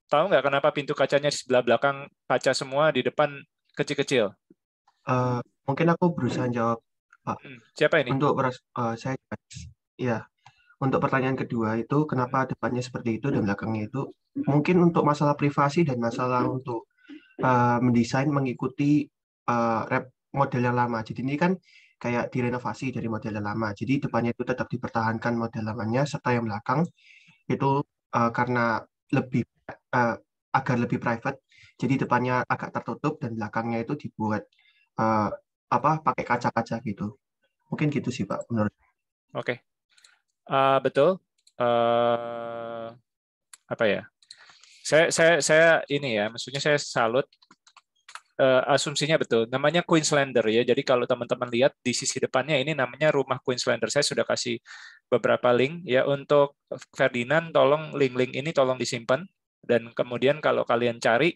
tahu nggak kenapa pintu kacanya di sebelah belakang kaca semua di depan kecil-kecil uh, mungkin aku berusaha jawab pak hmm, siapa ini untuk uh, saya ya untuk pertanyaan kedua itu kenapa depannya seperti itu dan hmm. belakangnya itu mungkin untuk masalah privasi dan masalah hmm. untuk uh, mendesain mengikuti uh, rep model yang lama. Jadi ini kan kayak direnovasi dari model yang lama. Jadi depannya itu tetap dipertahankan model lamanya serta yang belakang itu uh, karena lebih uh, agar lebih private. Jadi depannya agak tertutup dan belakangnya itu dibuat uh, apa pakai kaca-kaca gitu. Mungkin gitu sih Pak menurut. Oke, okay. Uh, betul. Uh, apa ya? Saya saya saya ini ya, maksudnya saya salut uh, asumsinya betul. Namanya Queenslander ya. Jadi kalau teman-teman lihat di sisi depannya ini namanya rumah Queenslander. Saya sudah kasih beberapa link ya untuk Ferdinand. Tolong link-link ini tolong disimpan dan kemudian kalau kalian cari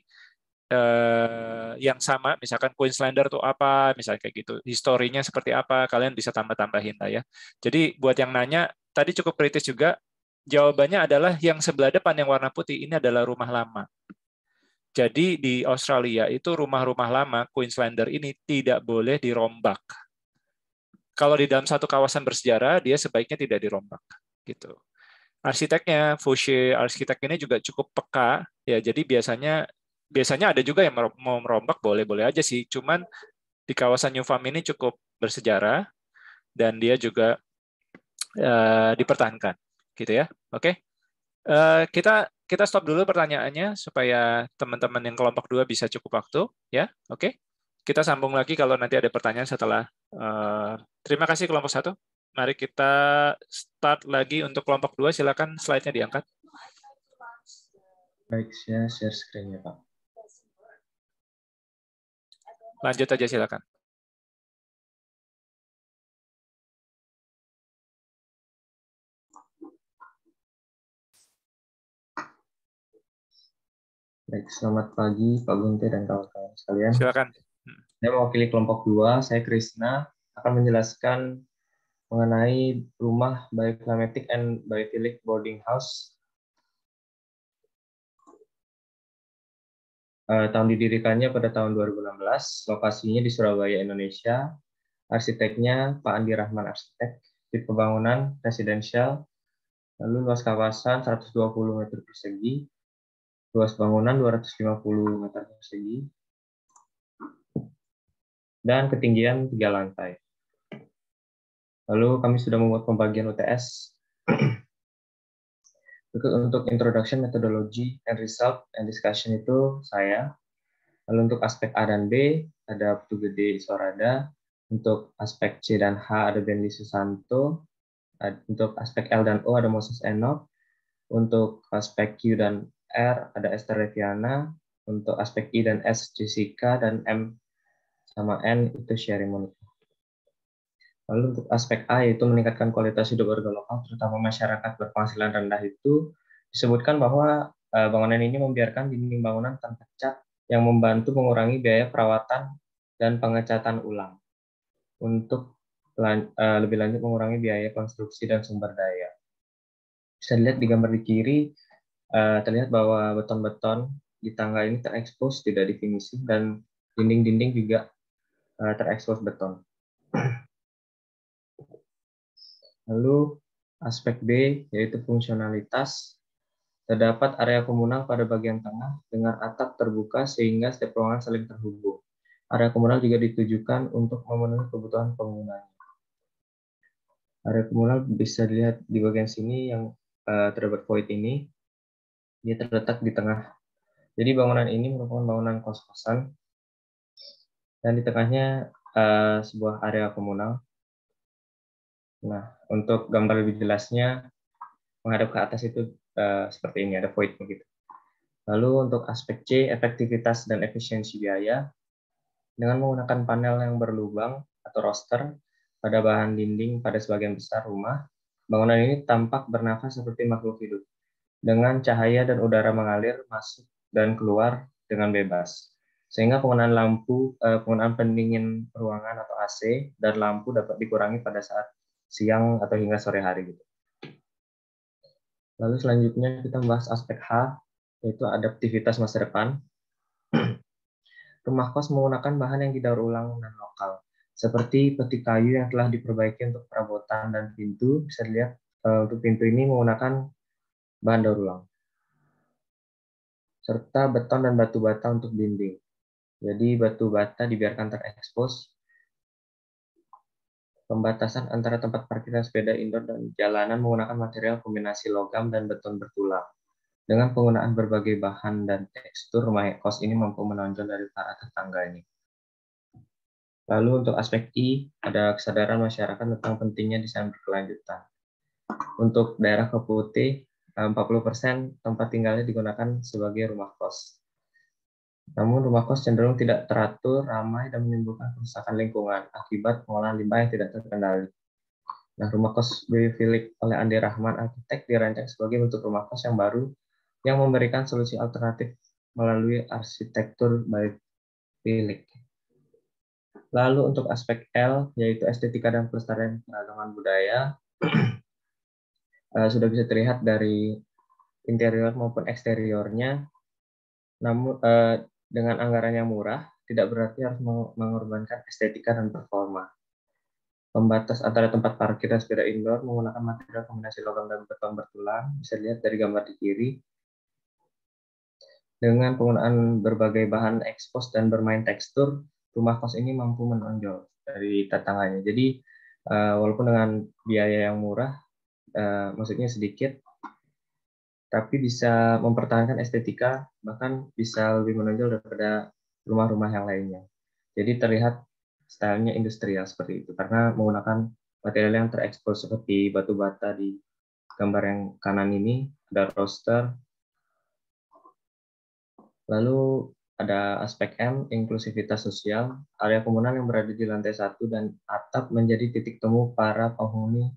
eh, yang sama, misalkan Queenslander tuh apa, misalnya kayak gitu, historinya seperti apa, kalian bisa tambah-tambahin lah ya. Jadi buat yang nanya tadi cukup kritis juga. Jawabannya adalah yang sebelah depan yang warna putih ini adalah rumah lama. Jadi di Australia itu rumah-rumah lama Queenslander ini tidak boleh dirombak. Kalau di dalam satu kawasan bersejarah, dia sebaiknya tidak dirombak. Gitu. Arsiteknya Fouché, arsitek ini juga cukup peka ya. Jadi biasanya biasanya ada juga yang mau merombak boleh-boleh aja sih. Cuman di kawasan New Farm ini cukup bersejarah dan dia juga Eh, dipertahankan, gitu ya. Oke, okay? uh, eh, kita kita stop dulu pertanyaannya supaya teman-teman yang kelompok dua bisa cukup waktu, ya. Oke, okay? kita sambung lagi kalau nanti ada pertanyaan setelah. Uh, terima kasih kelompok satu. Mari kita start lagi untuk kelompok dua. Silakan slide-nya diangkat. Baik, saya share screen-nya, Pak. Lanjut aja silakan. Baik, selamat pagi Pak Gunte dan kawan-kawan sekalian. Silakan. Saya mewakili kelompok dua, saya Krisna, akan menjelaskan mengenai rumah bioclimatic and biophilic boarding house. Uh, tahun didirikannya pada tahun 2016, lokasinya di Surabaya, Indonesia. Arsiteknya Pak Andi Rahman Arsitek, di pembangunan residensial, lalu luas kawasan 120 meter persegi, Luas bangunan 250 meter persegi. Dan ketinggian 3 lantai. Lalu kami sudah membuat pembagian UTS untuk introduction methodology and result and discussion itu saya. Lalu untuk aspek A dan B ada Putu Gede Sorada. Untuk aspek C dan H ada Bendy Susanto. Untuk aspek L dan O ada Moses Enok. Untuk aspek Q dan R ada Esther Leviana, untuk aspek I dan S Jessica dan M sama N itu Sherry Monica. Lalu untuk aspek A yaitu meningkatkan kualitas hidup warga lokal terutama masyarakat berpenghasilan rendah itu disebutkan bahwa e, bangunan ini membiarkan dinding bangunan tanpa cat yang membantu mengurangi biaya perawatan dan pengecatan ulang untuk e, lebih lanjut mengurangi biaya konstruksi dan sumber daya. Bisa dilihat di gambar di kiri, Eh, terlihat bahwa beton-beton di tangga ini terekspos tidak difinisi dan dinding-dinding juga uh, terekspos beton. Lalu aspek B yaitu fungsionalitas terdapat area komunal pada bagian tengah dengan atap terbuka sehingga setiap ruangan saling terhubung. Area komunal juga ditujukan untuk memenuhi kebutuhan penggunanya. Area komunal bisa dilihat di bagian sini yang uh, terdapat void ini. Dia terletak di tengah. Jadi bangunan ini merupakan bangunan kos-kosan dan di tengahnya uh, sebuah area komunal. Nah, untuk gambar lebih jelasnya menghadap ke atas itu uh, seperti ini ada void begitu. Lalu untuk aspek C efektivitas dan efisiensi biaya dengan menggunakan panel yang berlubang atau roster pada bahan dinding pada sebagian besar rumah, bangunan ini tampak bernafas seperti makhluk hidup dengan cahaya dan udara mengalir masuk dan keluar dengan bebas. Sehingga penggunaan lampu, eh, penggunaan pendingin ruangan atau AC dan lampu dapat dikurangi pada saat siang atau hingga sore hari gitu. Lalu selanjutnya kita membahas aspek H yaitu adaptivitas masa depan. Rumah kos menggunakan bahan yang didaur ulang dan lokal seperti peti kayu yang telah diperbaiki untuk perabotan dan pintu. Bisa dilihat eh, untuk pintu ini menggunakan bahan daur ulang. Serta beton dan batu bata untuk dinding. Jadi batu bata dibiarkan terekspos. Pembatasan antara tempat parkiran sepeda indoor dan jalanan menggunakan material kombinasi logam dan beton bertulang. Dengan penggunaan berbagai bahan dan tekstur, rumah kos ini mampu menonjol dari para tetangganya. Lalu untuk aspek I, ada kesadaran masyarakat tentang pentingnya desain berkelanjutan. Untuk daerah Keputih, 40% eh, tempat tinggalnya digunakan sebagai rumah kos. Namun rumah kos cenderung tidak teratur, ramai, dan menimbulkan kerusakan lingkungan akibat pengolahan limbah yang tidak terkendali. Nah, rumah kos B. oleh Andi Rahman, arsitek, dirancang sebagai bentuk rumah kos yang baru yang memberikan solusi alternatif melalui arsitektur baik Philip. Lalu untuk aspek L, yaitu estetika dan pelestarian keragaman budaya, uh, sudah bisa terlihat dari interior maupun eksteriornya. Namun uh, dengan anggaran yang murah tidak berarti harus mengorbankan estetika dan performa. Pembatas antara tempat parkir dan sepeda indoor menggunakan material kombinasi logam dan beton bertulang bisa dilihat dari gambar di kiri. Dengan penggunaan berbagai bahan ekspos dan bermain tekstur, rumah kos ini mampu menonjol dari tantangannya. Jadi eh, walaupun dengan biaya yang murah, uh, maksudnya sedikit, tapi bisa mempertahankan estetika, bahkan bisa lebih menonjol daripada rumah-rumah yang lainnya. Jadi terlihat stylenya industrial seperti itu, karena menggunakan material yang terekspos seperti batu bata di gambar yang kanan ini, ada roster, lalu ada aspek M, inklusivitas sosial, area komunal yang berada di lantai satu dan atap menjadi titik temu para penghuni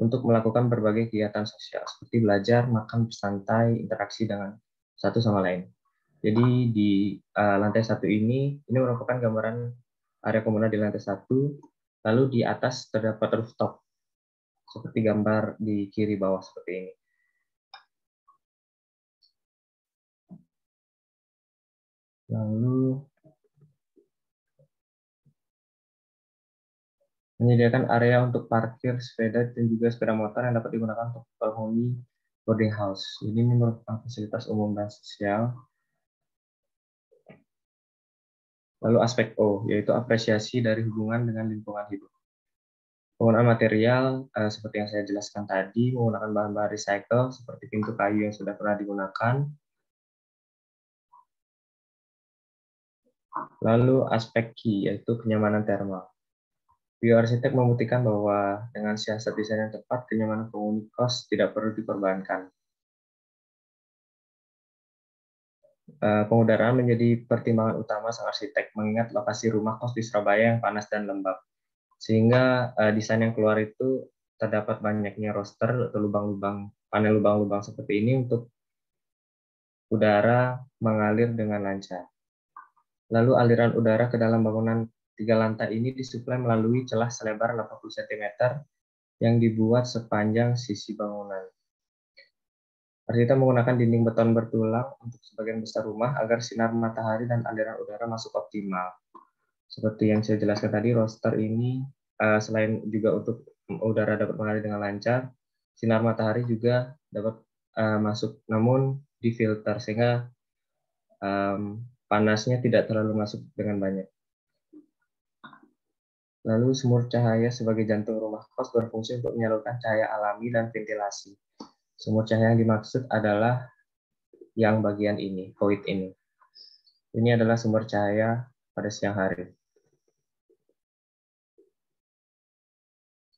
untuk melakukan berbagai kegiatan sosial seperti belajar, makan, bersantai, interaksi dengan satu sama lain. Jadi di uh, lantai satu ini, ini merupakan gambaran area komunal di lantai satu. Lalu di atas terdapat rooftop seperti gambar di kiri bawah seperti ini. Lalu menyediakan area untuk parkir sepeda dan juga sepeda motor yang dapat digunakan untuk penghuni boarding house. Ini merupakan fasilitas umum dan sosial. Lalu aspek O, yaitu apresiasi dari hubungan dengan lingkungan hidup. Penggunaan material eh, seperti yang saya jelaskan tadi, menggunakan bahan-bahan recycle seperti pintu kayu yang sudah pernah digunakan. Lalu aspek Q, yaitu kenyamanan thermal Bioarsitek membuktikan bahwa dengan siasat desain yang tepat, kenyamanan penghuni kos tidak perlu dikorbankan. Eh, pengudaraan menjadi pertimbangan utama sang arsitek, mengingat lokasi rumah kos di Surabaya yang panas dan lembab. Sehingga eh, desain yang keluar itu terdapat banyaknya roster atau lubang-lubang, panel lubang-lubang seperti ini untuk udara mengalir dengan lancar. Lalu aliran udara ke dalam bangunan Tiga lantai ini disuplai melalui celah selebar 80 cm yang dibuat sepanjang sisi bangunan. Arsitek menggunakan dinding beton bertulang untuk sebagian besar rumah agar sinar matahari dan aliran udara masuk optimal. Seperti yang saya jelaskan tadi, roster ini eh, selain juga untuk udara dapat mengalir dengan lancar, sinar matahari juga dapat eh, masuk, namun difilter sehingga panasnya tidak terlalu masuk dengan banyak. Lalu sumur cahaya sebagai jantung rumah kos berfungsi untuk menyalurkan cahaya alami dan ventilasi. Sumur cahaya yang dimaksud adalah yang bagian ini, void ini. Ini adalah sumber cahaya pada siang hari.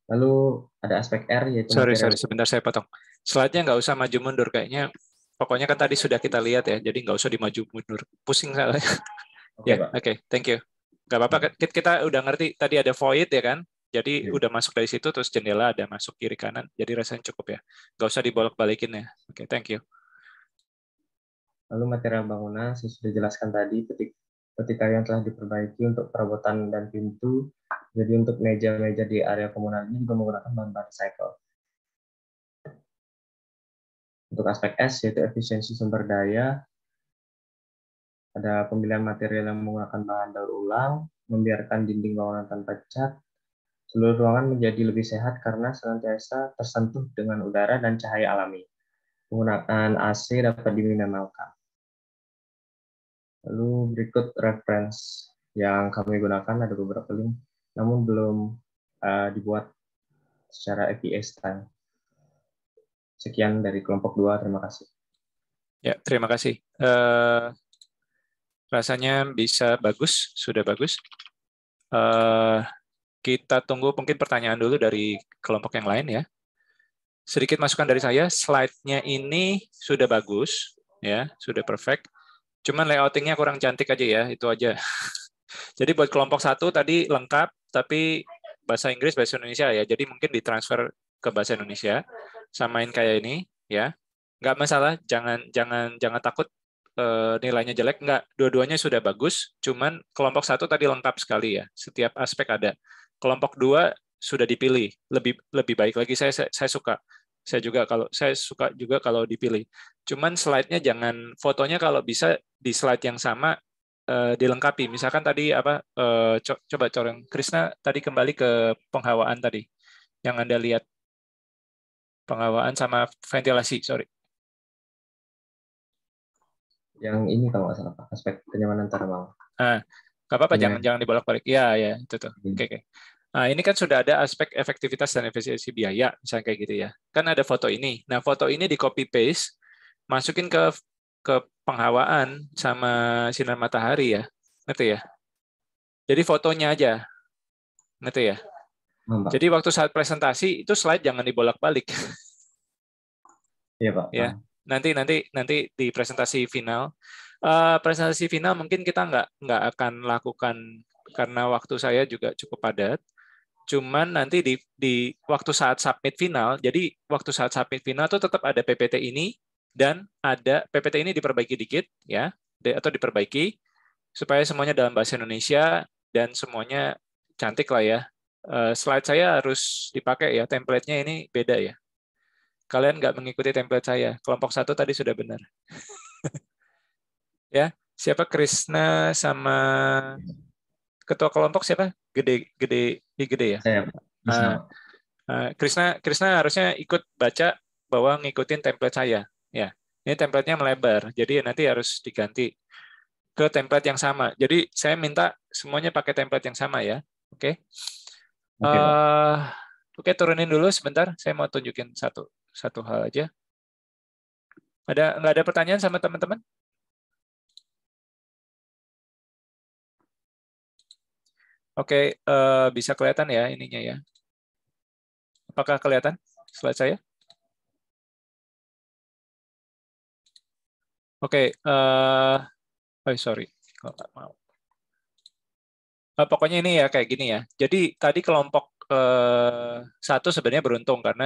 Lalu ada aspek R yaitu Sorry, sorry, sebentar saya potong. Slide-nya nggak usah maju mundur kayaknya. Pokoknya kan tadi sudah kita lihat ya, jadi nggak usah dimaju mundur. Pusing saya. ya, oke, thank you nggak apa-apa kita udah ngerti tadi ada void ya kan jadi iya. udah masuk dari situ terus jendela ada masuk kiri kanan jadi rasanya cukup ya Gak usah dibolak-balikin ya oke okay, thank you lalu material bangunan saya sudah jelaskan tadi Petik-petik kayu yang telah diperbaiki untuk perabotan dan pintu jadi untuk meja-meja di area komunal ini juga menggunakan bahan-bahan recycle untuk aspek S yaitu efisiensi sumber daya ada pemilihan material yang menggunakan bahan daur ulang, membiarkan dinding bangunan tanpa cat, seluruh ruangan menjadi lebih sehat karena senantiasa tersentuh dengan udara dan cahaya alami. Penggunaan AC dapat diminimalkan. Lalu berikut reference yang kami gunakan ada beberapa link, namun belum uh, dibuat secara EPS time. Sekian dari kelompok dua, terima kasih. Ya, terima kasih. Uh, rasanya bisa bagus, sudah bagus. Uh, kita tunggu mungkin pertanyaan dulu dari kelompok yang lain ya. Sedikit masukan dari saya, slide-nya ini sudah bagus, ya sudah perfect. Cuman layoutingnya kurang cantik aja ya, itu aja. Jadi buat kelompok satu tadi lengkap, tapi bahasa Inggris, bahasa Indonesia ya. Jadi mungkin ditransfer ke bahasa Indonesia, samain kayak ini, ya. Nggak masalah, jangan jangan jangan takut Eh, nilainya jelek, enggak. Dua-duanya sudah bagus, cuman kelompok satu tadi lengkap sekali ya. Setiap aspek ada. Kelompok dua sudah dipilih, lebih lebih baik lagi saya saya, saya suka. Saya juga kalau saya suka juga kalau dipilih. Cuman slide-nya jangan fotonya kalau bisa di slide yang sama eh, dilengkapi. Misalkan tadi apa eh, co coba coreng Krisna tadi kembali ke penghawaan tadi yang Anda lihat penghawaan sama ventilasi, sorry yang ini kalau nggak salah Pak, aspek kenyamanan thermal. Ah, nggak apa-apa, iya. jangan jangan dibolak-balik. Ya, ya, itu tuh. Iya. Oke, oke. Okay, Nah, ini kan sudah ada aspek efektivitas dan efisiensi biaya, misalnya kayak gitu ya. Kan ada foto ini. Nah, foto ini di copy paste, masukin ke ke penghawaan sama sinar matahari ya, ngerti ya? Jadi fotonya aja, ngerti ya? Mampak. Jadi waktu saat presentasi itu slide jangan dibolak-balik. Iya pak. Ya nanti nanti nanti di presentasi final uh, presentasi final mungkin kita nggak nggak akan lakukan karena waktu saya juga cukup padat cuman nanti di di waktu saat submit final jadi waktu saat submit final tuh tetap ada PPT ini dan ada PPT ini diperbaiki dikit ya atau diperbaiki supaya semuanya dalam bahasa Indonesia dan semuanya cantik lah ya eh, slide saya harus dipakai ya template-nya ini beda ya Kalian nggak mengikuti template saya. Kelompok satu tadi sudah benar. ya, siapa Krishna sama ketua kelompok siapa? Gede, gede, di gede ya. Saya, uh, Krishna, harusnya ikut baca bahwa ngikutin template saya. Ya, ini templatenya melebar, jadi nanti harus diganti ke template yang sama. Jadi saya minta semuanya pakai template yang sama ya. Oke. Okay. Oke, okay. uh, okay, turunin dulu sebentar. Saya mau tunjukin satu satu hal aja. Ada nggak ada pertanyaan sama teman-teman? Oke, uh, bisa kelihatan ya ininya ya. Apakah kelihatan slide saya? Oke, uh, oh sorry, kalau mau. Uh, pokoknya ini ya kayak gini ya. Jadi tadi kelompok satu sebenarnya beruntung karena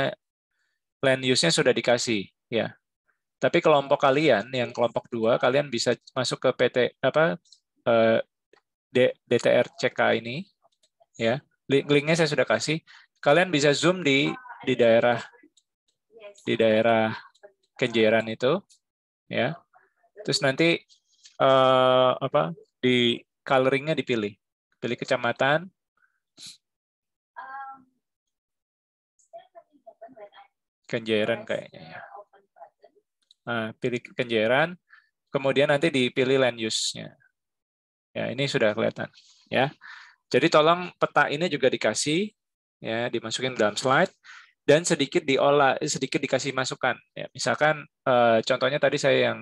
plan use-nya sudah dikasih ya. Tapi kelompok kalian yang kelompok dua kalian bisa masuk ke PT apa eh, DTR CK ini ya. Link nya saya sudah kasih. Kalian bisa zoom di di daerah di daerah Kenjeran itu ya. Terus nanti eh, apa di coloringnya dipilih. Pilih kecamatan, kenjeran kayaknya ya. Nah, pilih kenjeran, kemudian nanti dipilih land use-nya. Ya, ini sudah kelihatan, ya. Jadi tolong peta ini juga dikasih ya, dimasukin dalam slide dan sedikit diolah, sedikit dikasih masukan ya. Misalkan eh, contohnya tadi saya yang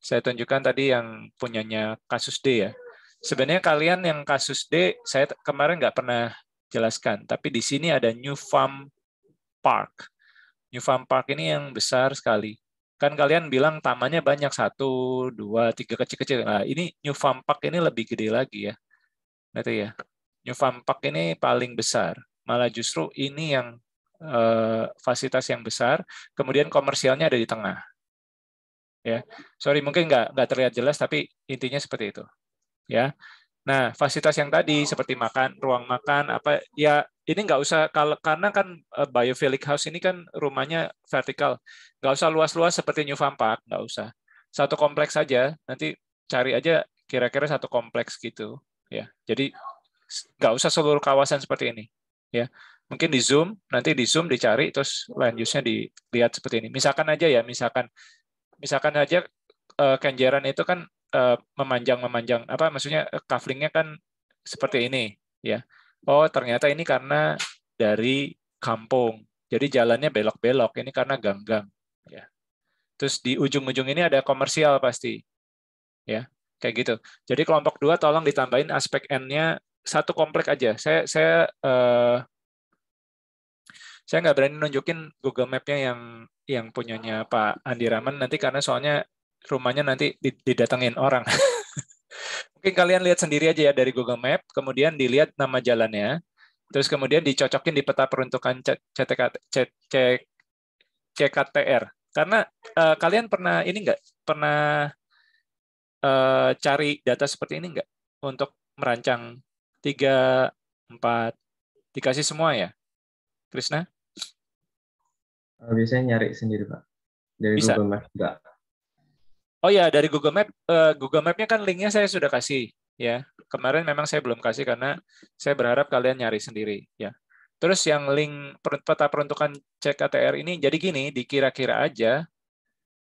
saya tunjukkan tadi yang punyanya kasus D ya. Sebenarnya kalian yang kasus D saya kemarin nggak pernah jelaskan, tapi di sini ada New Farm Park. New Farm Park ini yang besar sekali. Kan kalian bilang tamannya banyak, satu, dua, tiga kecil-kecil. Nah, ini New Farm Park ini lebih gede lagi ya. Nanti ya. New Farm Park ini paling besar. Malah justru ini yang eh, fasilitas yang besar, kemudian komersialnya ada di tengah. Ya, sorry mungkin nggak nggak terlihat jelas, tapi intinya seperti itu. Ya, Nah, fasilitas yang tadi seperti makan, ruang makan, apa ya ini nggak usah kalau karena kan eh, biophilic house ini kan rumahnya vertikal, nggak usah luas-luas seperti New Farm Park, nggak usah. Satu kompleks saja, nanti cari aja kira-kira satu kompleks gitu, ya. Jadi nggak usah seluruh kawasan seperti ini, ya. Mungkin di zoom, nanti di zoom dicari, terus land use-nya dilihat seperti ini. Misalkan aja ya, misalkan, misalkan aja eh, Kenjeran itu kan eh, memanjang-memanjang, apa maksudnya kavlingnya kan seperti ini, ya oh ternyata ini karena dari kampung. Jadi jalannya belok-belok, ini karena gang-gang, Ya. Terus di ujung-ujung ini ada komersial pasti. Ya, kayak gitu. Jadi kelompok dua tolong ditambahin aspek N-nya satu komplek aja. Saya saya uh, saya nggak berani nunjukin Google Map-nya yang yang punyanya Pak Andi Raman nanti karena soalnya rumahnya nanti didatengin orang. Mungkin kalian lihat sendiri aja ya dari Google Map, kemudian dilihat nama jalannya, terus kemudian dicocokin di peta peruntukan CKTR. Karena uh, kalian pernah ini enggak? Pernah uh, cari data seperti ini enggak? Untuk merancang tiga empat dikasih semua ya? Krisna? Eh, biasanya nyari sendiri, Pak. Dari Bisa. Google Maps, enggak Oh ya dari Google Map, uh, Google Mapnya kan linknya saya sudah kasih ya. Kemarin memang saya belum kasih karena saya berharap kalian nyari sendiri ya. Terus yang link peta peruntukan CKTR ini jadi gini, dikira-kira aja.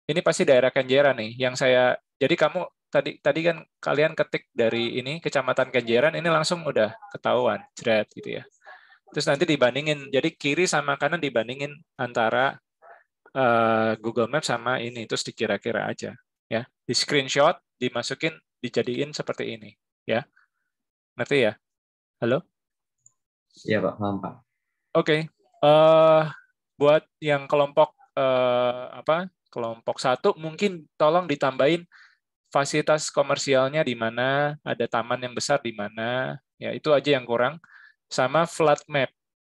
Ini pasti daerah Kenjeran nih yang saya jadi kamu tadi tadi kan kalian ketik dari ini Kecamatan Kenjeran ini langsung udah ketahuan, jret gitu ya. Terus nanti dibandingin jadi kiri sama kanan dibandingin antara uh, Google Map sama ini terus dikira-kira aja ya di screenshot dimasukin dijadiin seperti ini ya ngerti ya halo iya pak paham pak oke okay. uh, eh, buat yang kelompok uh, apa kelompok satu mungkin tolong ditambahin fasilitas komersialnya di mana ada taman yang besar di mana ya itu aja yang kurang sama flat map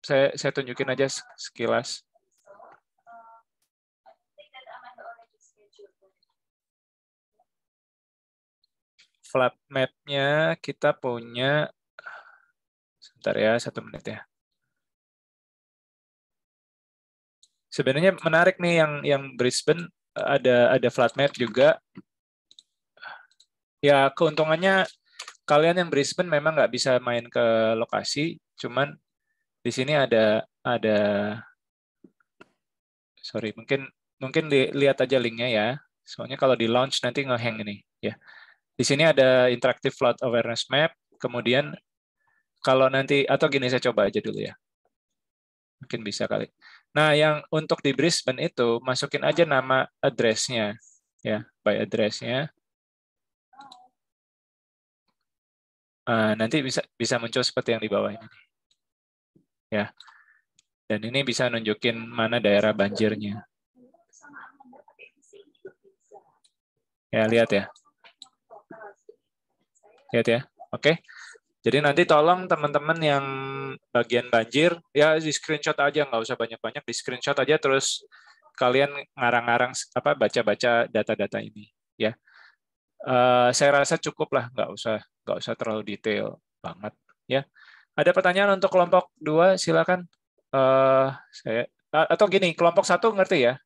saya saya tunjukin aja sekilas Flat map-nya kita punya sebentar ya, satu menit ya. Sebenarnya menarik nih yang yang Brisbane ada ada flat map juga. Ya keuntungannya kalian yang Brisbane memang nggak bisa main ke lokasi, cuman di sini ada ada sorry mungkin mungkin lihat aja linknya ya. Soalnya kalau di launch nanti ngehang ini ya. Di sini ada interactive flood awareness map. Kemudian kalau nanti atau gini saya coba aja dulu ya. Mungkin bisa kali. Nah, yang untuk di Brisbane itu masukin aja nama addressnya, ya, by addressnya. nya ah, nanti bisa bisa muncul seperti yang di bawah ini. Ya. Dan ini bisa nunjukin mana daerah banjirnya. Ya, lihat ya lihat ya. Oke. Jadi nanti tolong teman-teman yang bagian banjir ya di screenshot aja nggak usah banyak-banyak di screenshot aja terus kalian ngarang-ngarang apa baca-baca data-data ini ya. Uh, saya rasa cukup lah nggak usah nggak usah terlalu detail banget ya. Ada pertanyaan untuk kelompok dua silakan. Uh, saya atau gini kelompok satu ngerti ya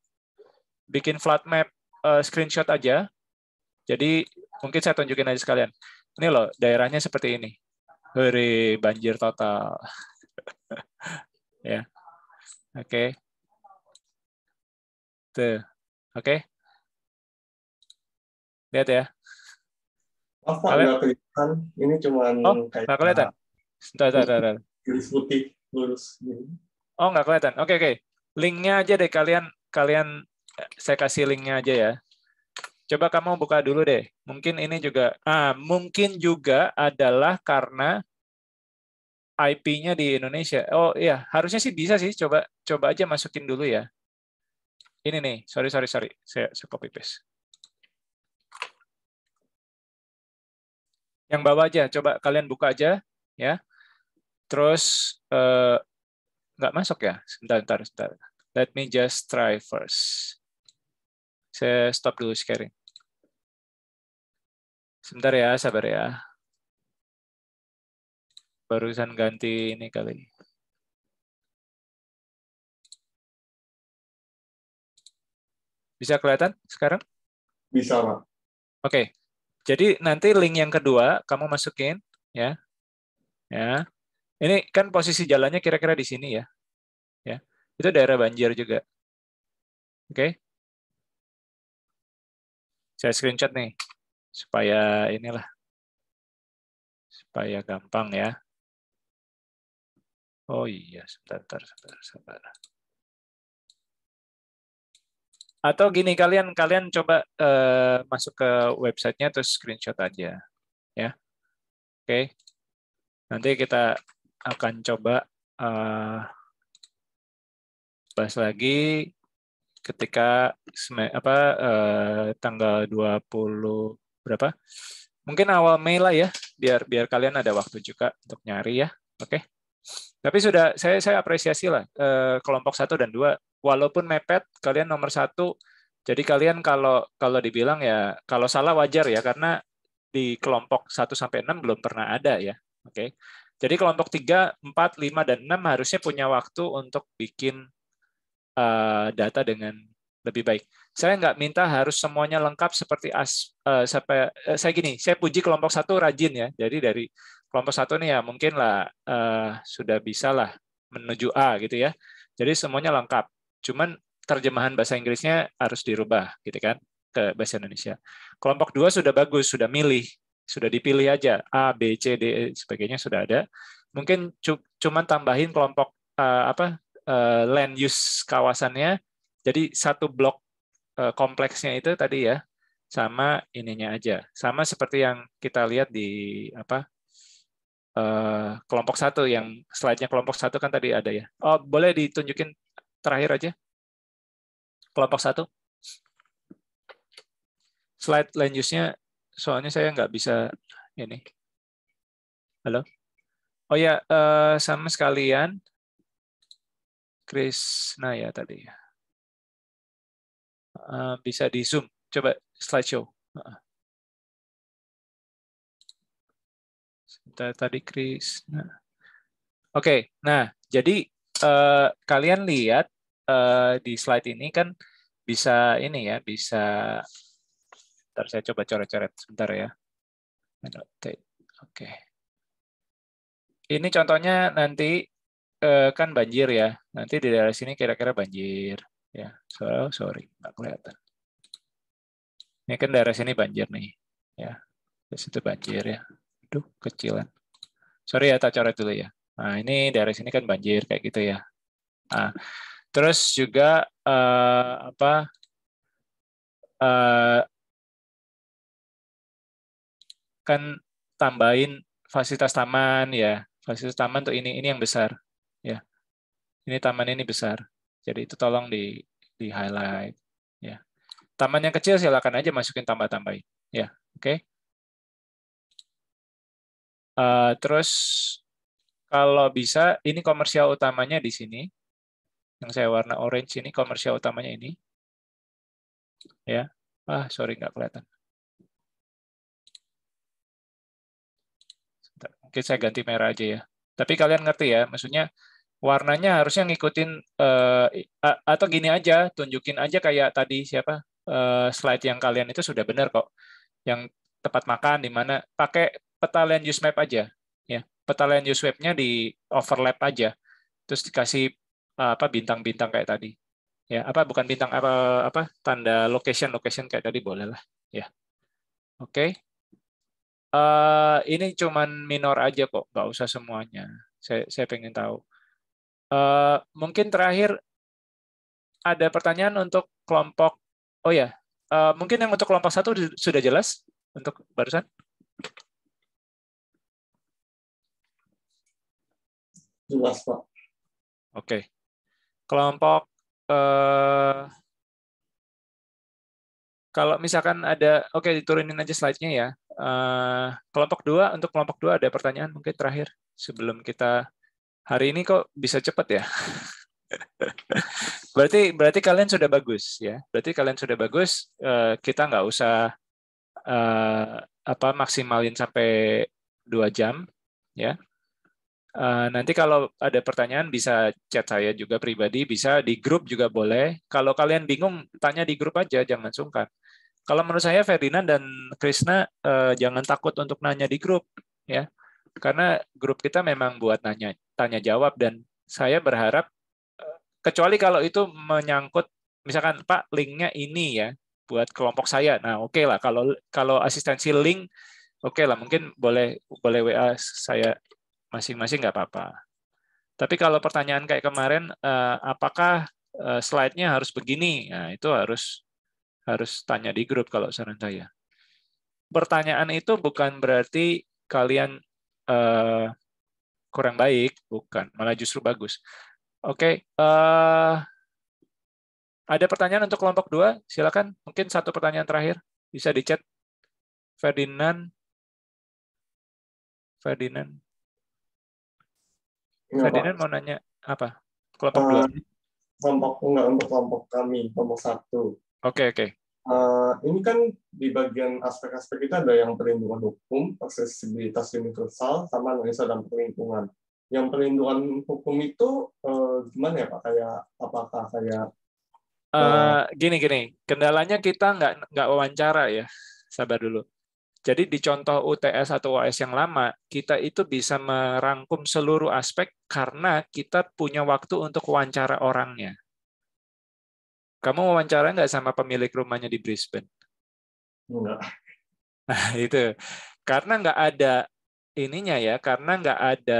bikin flat map uh, screenshot aja. Jadi mungkin saya tunjukin aja sekalian ini loh daerahnya seperti ini. hari banjir total. ya. Oke. Okay. Tuh. Oke. Okay. Lihat ya. Oh, kalian kelihatan. Ini cuman oh, nggak kelihatan. tidak tidak tidak. Garis putih lurus Oh, nggak kelihatan. Oke, okay, oke. Okay. Linknya aja deh kalian kalian eh, saya kasih linknya aja ya Coba kamu buka dulu deh. Mungkin ini juga, ah, mungkin juga adalah karena IP-nya di Indonesia. Oh iya, harusnya sih bisa sih. Coba coba aja masukin dulu ya. Ini nih, sorry sorry sorry, saya, saya copy paste. Yang bawah aja, coba kalian buka aja, ya. Terus eh, nggak masuk ya? Sebentar, sebentar, sebentar. Let me just try first. Saya stop dulu sharing. Sebentar ya, sabar ya. Barusan ganti ini kali. Bisa kelihatan sekarang? Bisa, Pak. Oke. Jadi nanti link yang kedua kamu masukin ya. Ya. Ini kan posisi jalannya kira-kira di sini ya. Ya. Itu daerah banjir juga. Oke. Saya screenshot nih supaya inilah supaya gampang ya. Oh iya, sebentar, sebentar, sebentar. Atau gini kalian kalian coba uh, masuk ke websitenya terus screenshot aja, ya. Oke, okay. nanti kita akan coba uh, bahas lagi ketika apa uh, tanggal 20 berapa? Mungkin awal Mei lah ya, biar biar kalian ada waktu juga untuk nyari ya. Oke. Okay? Tapi sudah saya saya apresiasi lah eh, kelompok satu dan dua. Walaupun mepet, kalian nomor satu. Jadi kalian kalau kalau dibilang ya kalau salah wajar ya karena di kelompok 1 sampai 6 belum pernah ada ya. Oke. Okay? Jadi kelompok 3, 4, 5 dan 6 harusnya punya waktu untuk bikin uh, data dengan lebih baik saya nggak minta harus semuanya lengkap seperti as uh, eh, saya, eh, saya gini saya puji kelompok satu rajin ya jadi dari kelompok satu nih ya mungkin lah uh, sudah bisa lah menuju A gitu ya jadi semuanya lengkap cuman terjemahan bahasa Inggrisnya harus dirubah gitu kan ke bahasa Indonesia kelompok dua sudah bagus sudah milih sudah dipilih aja A B C D e, sebagainya sudah ada mungkin cuman tambahin kelompok uh, apa uh, land use kawasannya jadi satu blok Eh, kompleksnya itu tadi ya sama ininya aja sama seperti yang kita lihat di apa eh, kelompok satu yang slide-nya kelompok satu kan tadi ada ya oh boleh ditunjukin terakhir aja kelompok satu slide lanjutnya soalnya saya nggak bisa ini halo oh ya eh, sama sekalian Krisna ya tadi ya Eh, bisa di zoom. Coba slideshow. show. Tadi Chris. Nah. Oke, okay. nah jadi uh, kalian lihat uh, di slide ini kan bisa ini ya, bisa. Ntar saya coba coret-coret sebentar ya. Oke. Okay. Ini contohnya nanti kan banjir ya. Nanti di daerah sini kira-kira banjir. Ya, so, sorry, nggak kelihatan. Ini kan daerah sini banjir nih. Ya, di situ banjir ya. Aduh, kecilan. Sorry ya, tak coret dulu ya. Nah, ini daerah sini kan banjir kayak gitu ya. Nah, terus juga uh, apa? Uh, kan tambahin fasilitas taman ya fasilitas taman tuh ini ini yang besar ya ini taman ini besar jadi itu tolong di di highlight ya. Taman yang kecil silakan aja masukin tambah-tambahin ya. Oke. Okay? Uh, eh, terus kalau bisa ini komersial utamanya di sini. Yang saya warna orange ini komersial utamanya ini. Ya. Ah, sorry nggak kelihatan. Sebentar. Mungkin saya ganti merah aja ya. Tapi kalian ngerti ya, maksudnya warnanya harusnya ngikutin uh, atau gini aja tunjukin aja kayak tadi siapa uh, slide yang kalian itu sudah benar kok yang tempat makan di mana pakai peta land use map aja ya peta land use mapnya di overlap aja terus dikasih eh, apa bintang-bintang kayak tadi ya apa bukan bintang apa apa tanda location location kayak tadi boleh lah ya oke okay. uh, ini cuman minor aja kok nggak usah semuanya saya saya pengen tahu Eh, mungkin terakhir ada pertanyaan untuk kelompok. Oh ya, uh, mungkin yang untuk kelompok satu sudah jelas untuk barusan. Jelas pak. Oke, okay. kelompok. Uh, kalau misalkan ada, oke okay, diturunin aja slide-nya ya. Uh, kelompok dua untuk kelompok dua ada pertanyaan mungkin terakhir sebelum kita Hari ini kok bisa cepat ya? berarti berarti kalian sudah bagus ya. Berarti kalian sudah bagus. Eh, kita nggak usah eh, apa maksimalin sampai dua jam ya. Eh, nanti kalau ada pertanyaan bisa chat saya juga pribadi, bisa di grup juga boleh. Kalau kalian bingung, tanya di grup aja, jangan sungkan. Kalau menurut saya Ferdinand dan Krisna, jangan takut untuk nanya di grup, ya karena grup kita memang buat nanya tanya jawab dan saya berharap eh, kecuali kalau itu menyangkut misalkan Pak linknya ini ya buat kelompok saya nah oke okay lah kalau kalau asistensi link oke okay lah mungkin boleh boleh WA saya masing-masing nggak apa-apa tapi kalau pertanyaan kayak kemarin eh, apakah eh, slide-nya harus begini nah itu harus harus tanya di grup kalau saran saya pertanyaan itu bukan berarti kalian Eh, kurang baik, bukan, malah justru bagus. Oke, okay, uh, eh, ada pertanyaan untuk kelompok dua? Silakan, mungkin satu pertanyaan terakhir bisa di chat. Ferdinand, Ferdinand, Enggak, iya, Ferdinand Pak. mau nanya apa? Kelompok uh, dua? Eh, kelompok enggak untuk kelompok kami, kelompok satu. Oke okay, oke. Okay. Uh, ini kan di bagian aspek-aspek kita ada yang perlindungan hukum, aksesibilitas universal, sama analisa dan perlindungan. Yang perlindungan hukum itu uh, gimana ya Pak? Kayak apakah kayak uh, uh, gini gini, kendalanya kita nggak nggak wawancara ya, sabar dulu. Jadi di contoh UTS atau UAS yang lama, kita itu bisa merangkum seluruh aspek karena kita punya waktu untuk wawancara orangnya. Kamu wawancara nggak sama pemilik rumahnya di Brisbane? Enggak. Nah, itu. Karena nggak ada ininya ya, karena nggak ada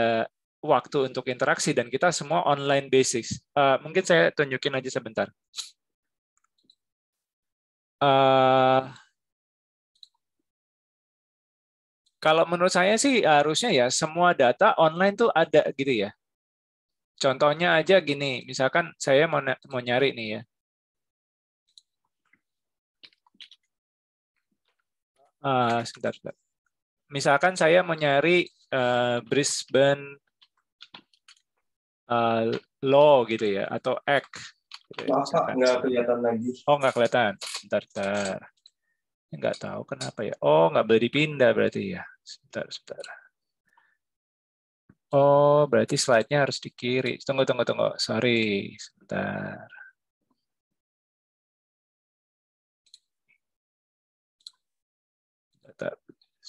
waktu untuk interaksi dan kita semua online basics. Uh, eh, mungkin saya tunjukin aja sebentar. Uh, kalau menurut saya sih harusnya ya semua data online tuh ada gitu ya. Contohnya aja gini, misalkan saya mau, mau nyari nih ya. uh, sebentar, sebentar. Misalkan saya mau uh, Brisbane uh, Law gitu ya, atau Act. Oh Maaf, nggak kelihatan lagi. Oh, nggak kelihatan. Bentar, bentar. Nggak tahu kenapa ya. Oh, nggak boleh dipindah berarti ya. Sebentar, sebentar. Oh, berarti slide-nya harus di kiri. Tunggu, tunggu, tunggu. Sorry, sebentar.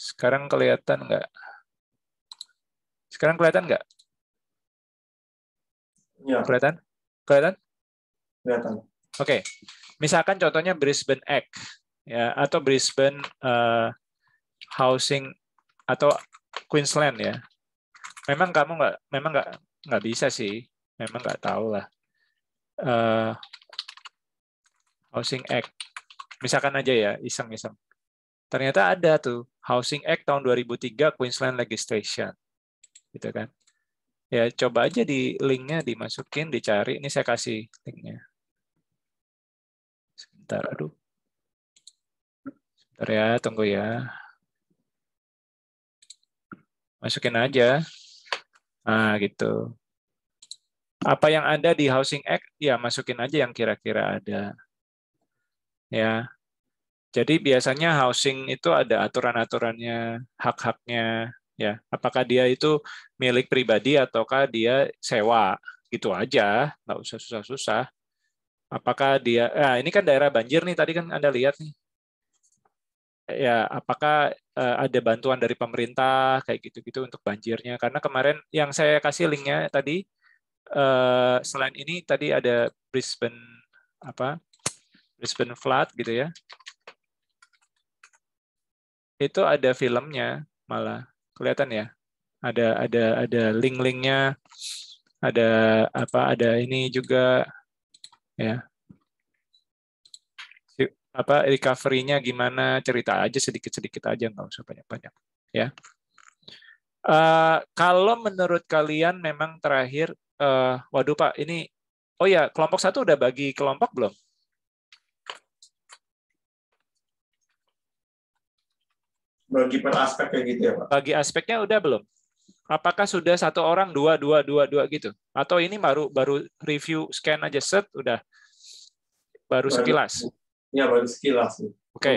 Sekarang kelihatan nggak? Sekarang kelihatan nggak? Ya. Kelihatan? Kelihatan? Kelihatan. Oke. Okay. Misalkan contohnya Brisbane Act ya atau Brisbane uh, Housing atau Queensland ya. Memang kamu nggak, memang nggak nggak bisa sih. Memang nggak tahu lah. Uh, Housing Act. Misalkan aja ya, iseng-iseng. Ternyata ada tuh Housing Act tahun 2003 Queensland Legislation. Gitu kan. Ya, coba aja di linknya dimasukin, dicari. Ini saya kasih linknya. Sebentar, aduh. Sebentar ya, tunggu ya. Masukin aja. Nah, gitu. Apa yang ada di Housing Act, ya masukin aja yang kira-kira ada. Ya, jadi biasanya housing itu ada aturan-aturannya, hak-haknya ya. Apakah dia itu milik pribadi ataukah dia sewa? Gitu aja, nggak usah susah-susah. Apakah dia nah ini kan daerah banjir nih tadi kan Anda lihat nih. Ya, apakah eh, ada bantuan dari pemerintah kayak gitu-gitu untuk banjirnya? Karena kemarin yang saya kasih linknya tadi eh, selain ini tadi ada Brisbane apa Brisbane Flood gitu ya itu ada filmnya malah kelihatan ya ada ada ada link-linknya ada apa ada ini juga ya apa recovery-nya gimana cerita aja sedikit-sedikit aja nggak usah banyak-banyak ya uh, kalau menurut kalian memang terakhir uh, waduh pak ini oh ya kelompok satu udah bagi kelompok belum bagi per aspek kayak gitu ya Pak? Bagi aspeknya udah belum? Apakah sudah satu orang dua dua dua dua gitu? Atau ini baru baru review scan aja set udah baru, sekilas? Ya baru sekilas. Oke. Okay.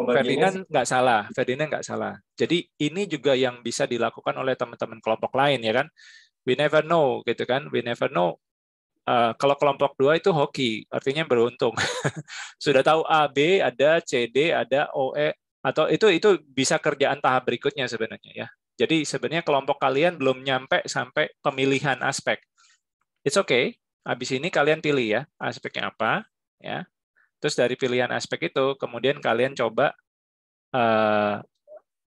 Ferdinand nggak salah, Ferdinand nggak salah. Jadi ini juga yang bisa dilakukan oleh teman-teman kelompok lain ya kan. We never know gitu kan. We never know. Uh, kalau kelompok dua itu hoki, artinya beruntung. Sudah tahu A, B ada, C, D ada, O, E atau itu itu bisa kerjaan tahap berikutnya sebenarnya ya. Jadi sebenarnya kelompok kalian belum nyampe sampai pemilihan aspek. It's okay. Habis ini kalian pilih ya aspeknya apa ya. Terus dari pilihan aspek itu kemudian kalian coba uh,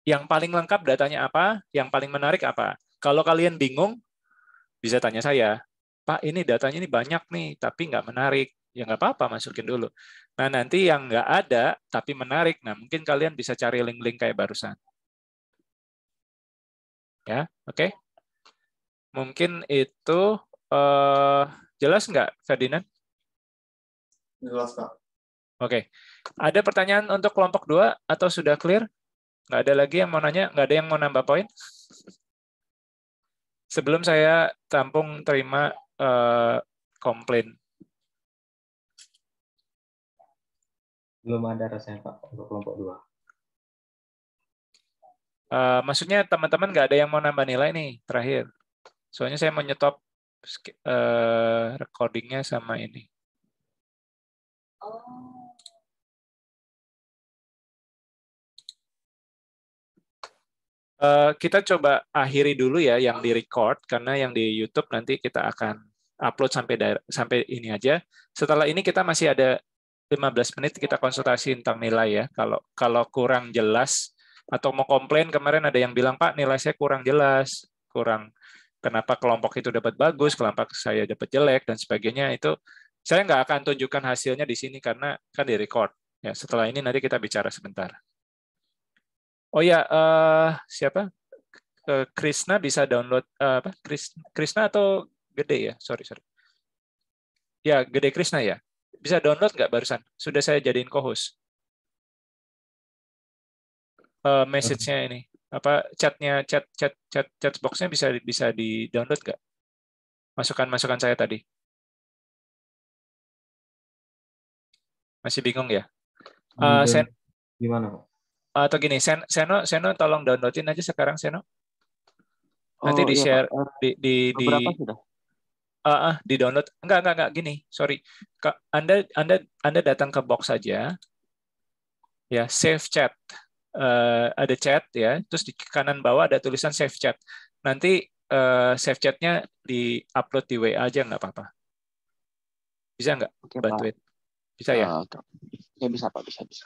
yang paling lengkap datanya apa, yang paling menarik apa. Kalau kalian bingung bisa tanya saya. Pak, ini datanya ini banyak nih, tapi nggak menarik ya nggak apa-apa masukin dulu. Nah nanti yang nggak ada tapi menarik, nah mungkin kalian bisa cari link-link kayak barusan. Ya, oke? Okay? Mungkin itu uh, jelas nggak, Ferdinand? Jelas, Pak. Oke. Okay. Ada pertanyaan untuk kelompok dua atau sudah clear? Nggak ada lagi yang mau nanya? Nggak ada yang mau nambah poin? Sebelum saya tampung terima uh, komplain belum ada rasanya Pak untuk kelompok dua. Uh, maksudnya teman-teman nggak ada yang mau nambah nilai nih terakhir. Soalnya saya mau nyetop uh, recordingnya sama ini. Uh, kita coba akhiri dulu ya yang di record karena yang di YouTube nanti kita akan upload sampai sampai ini aja. Setelah ini kita masih ada 15 menit kita konsultasi tentang nilai ya. Kalau kalau kurang jelas atau mau komplain kemarin ada yang bilang Pak nilai saya kurang jelas, kurang kenapa kelompok itu dapat bagus, kelompok saya dapat jelek dan sebagainya itu saya nggak akan tunjukkan hasilnya di sini karena kan di record. Ya, setelah ini nanti kita bicara sebentar. Oh ya, uh, siapa? Krisna Krishna bisa download eh, apa? Krishna atau Gede ya? Sorry, sorry. Ya, Gede Krishna ya. Bisa download nggak barusan? Sudah saya jadiin co-host. Uh, message-nya ini apa chatnya chat chat chat chat boxnya bisa bisa di download nggak? Masukan masukan saya tadi. Masih bingung ya? Uh, sen Gimana? Atau gini, sen Seno, Seno tolong downloadin aja sekarang Seno. Nanti oh, di share iya, eh, di di, di, di uh, di download enggak enggak enggak gini sorry anda anda anda datang ke box saja ya save chat uh, ada chat ya terus di kanan bawah ada tulisan save chat nanti uh, save chatnya di upload di wa aja nggak apa-apa bisa nggak Oke, bantuin Pak. bisa ya uh, ya bisa pak bisa bisa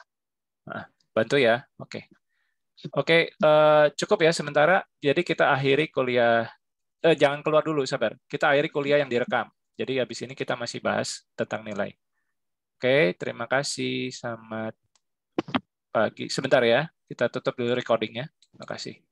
nah, bantu ya oke okay. Oke, okay, uh, cukup ya sementara. Jadi kita akhiri kuliah eh, jangan keluar dulu, sabar. Kita akhiri kuliah yang direkam. Jadi habis ini kita masih bahas tentang nilai. Oke, terima kasih. Selamat pagi. Sebentar ya, kita tutup dulu recordingnya. Terima kasih.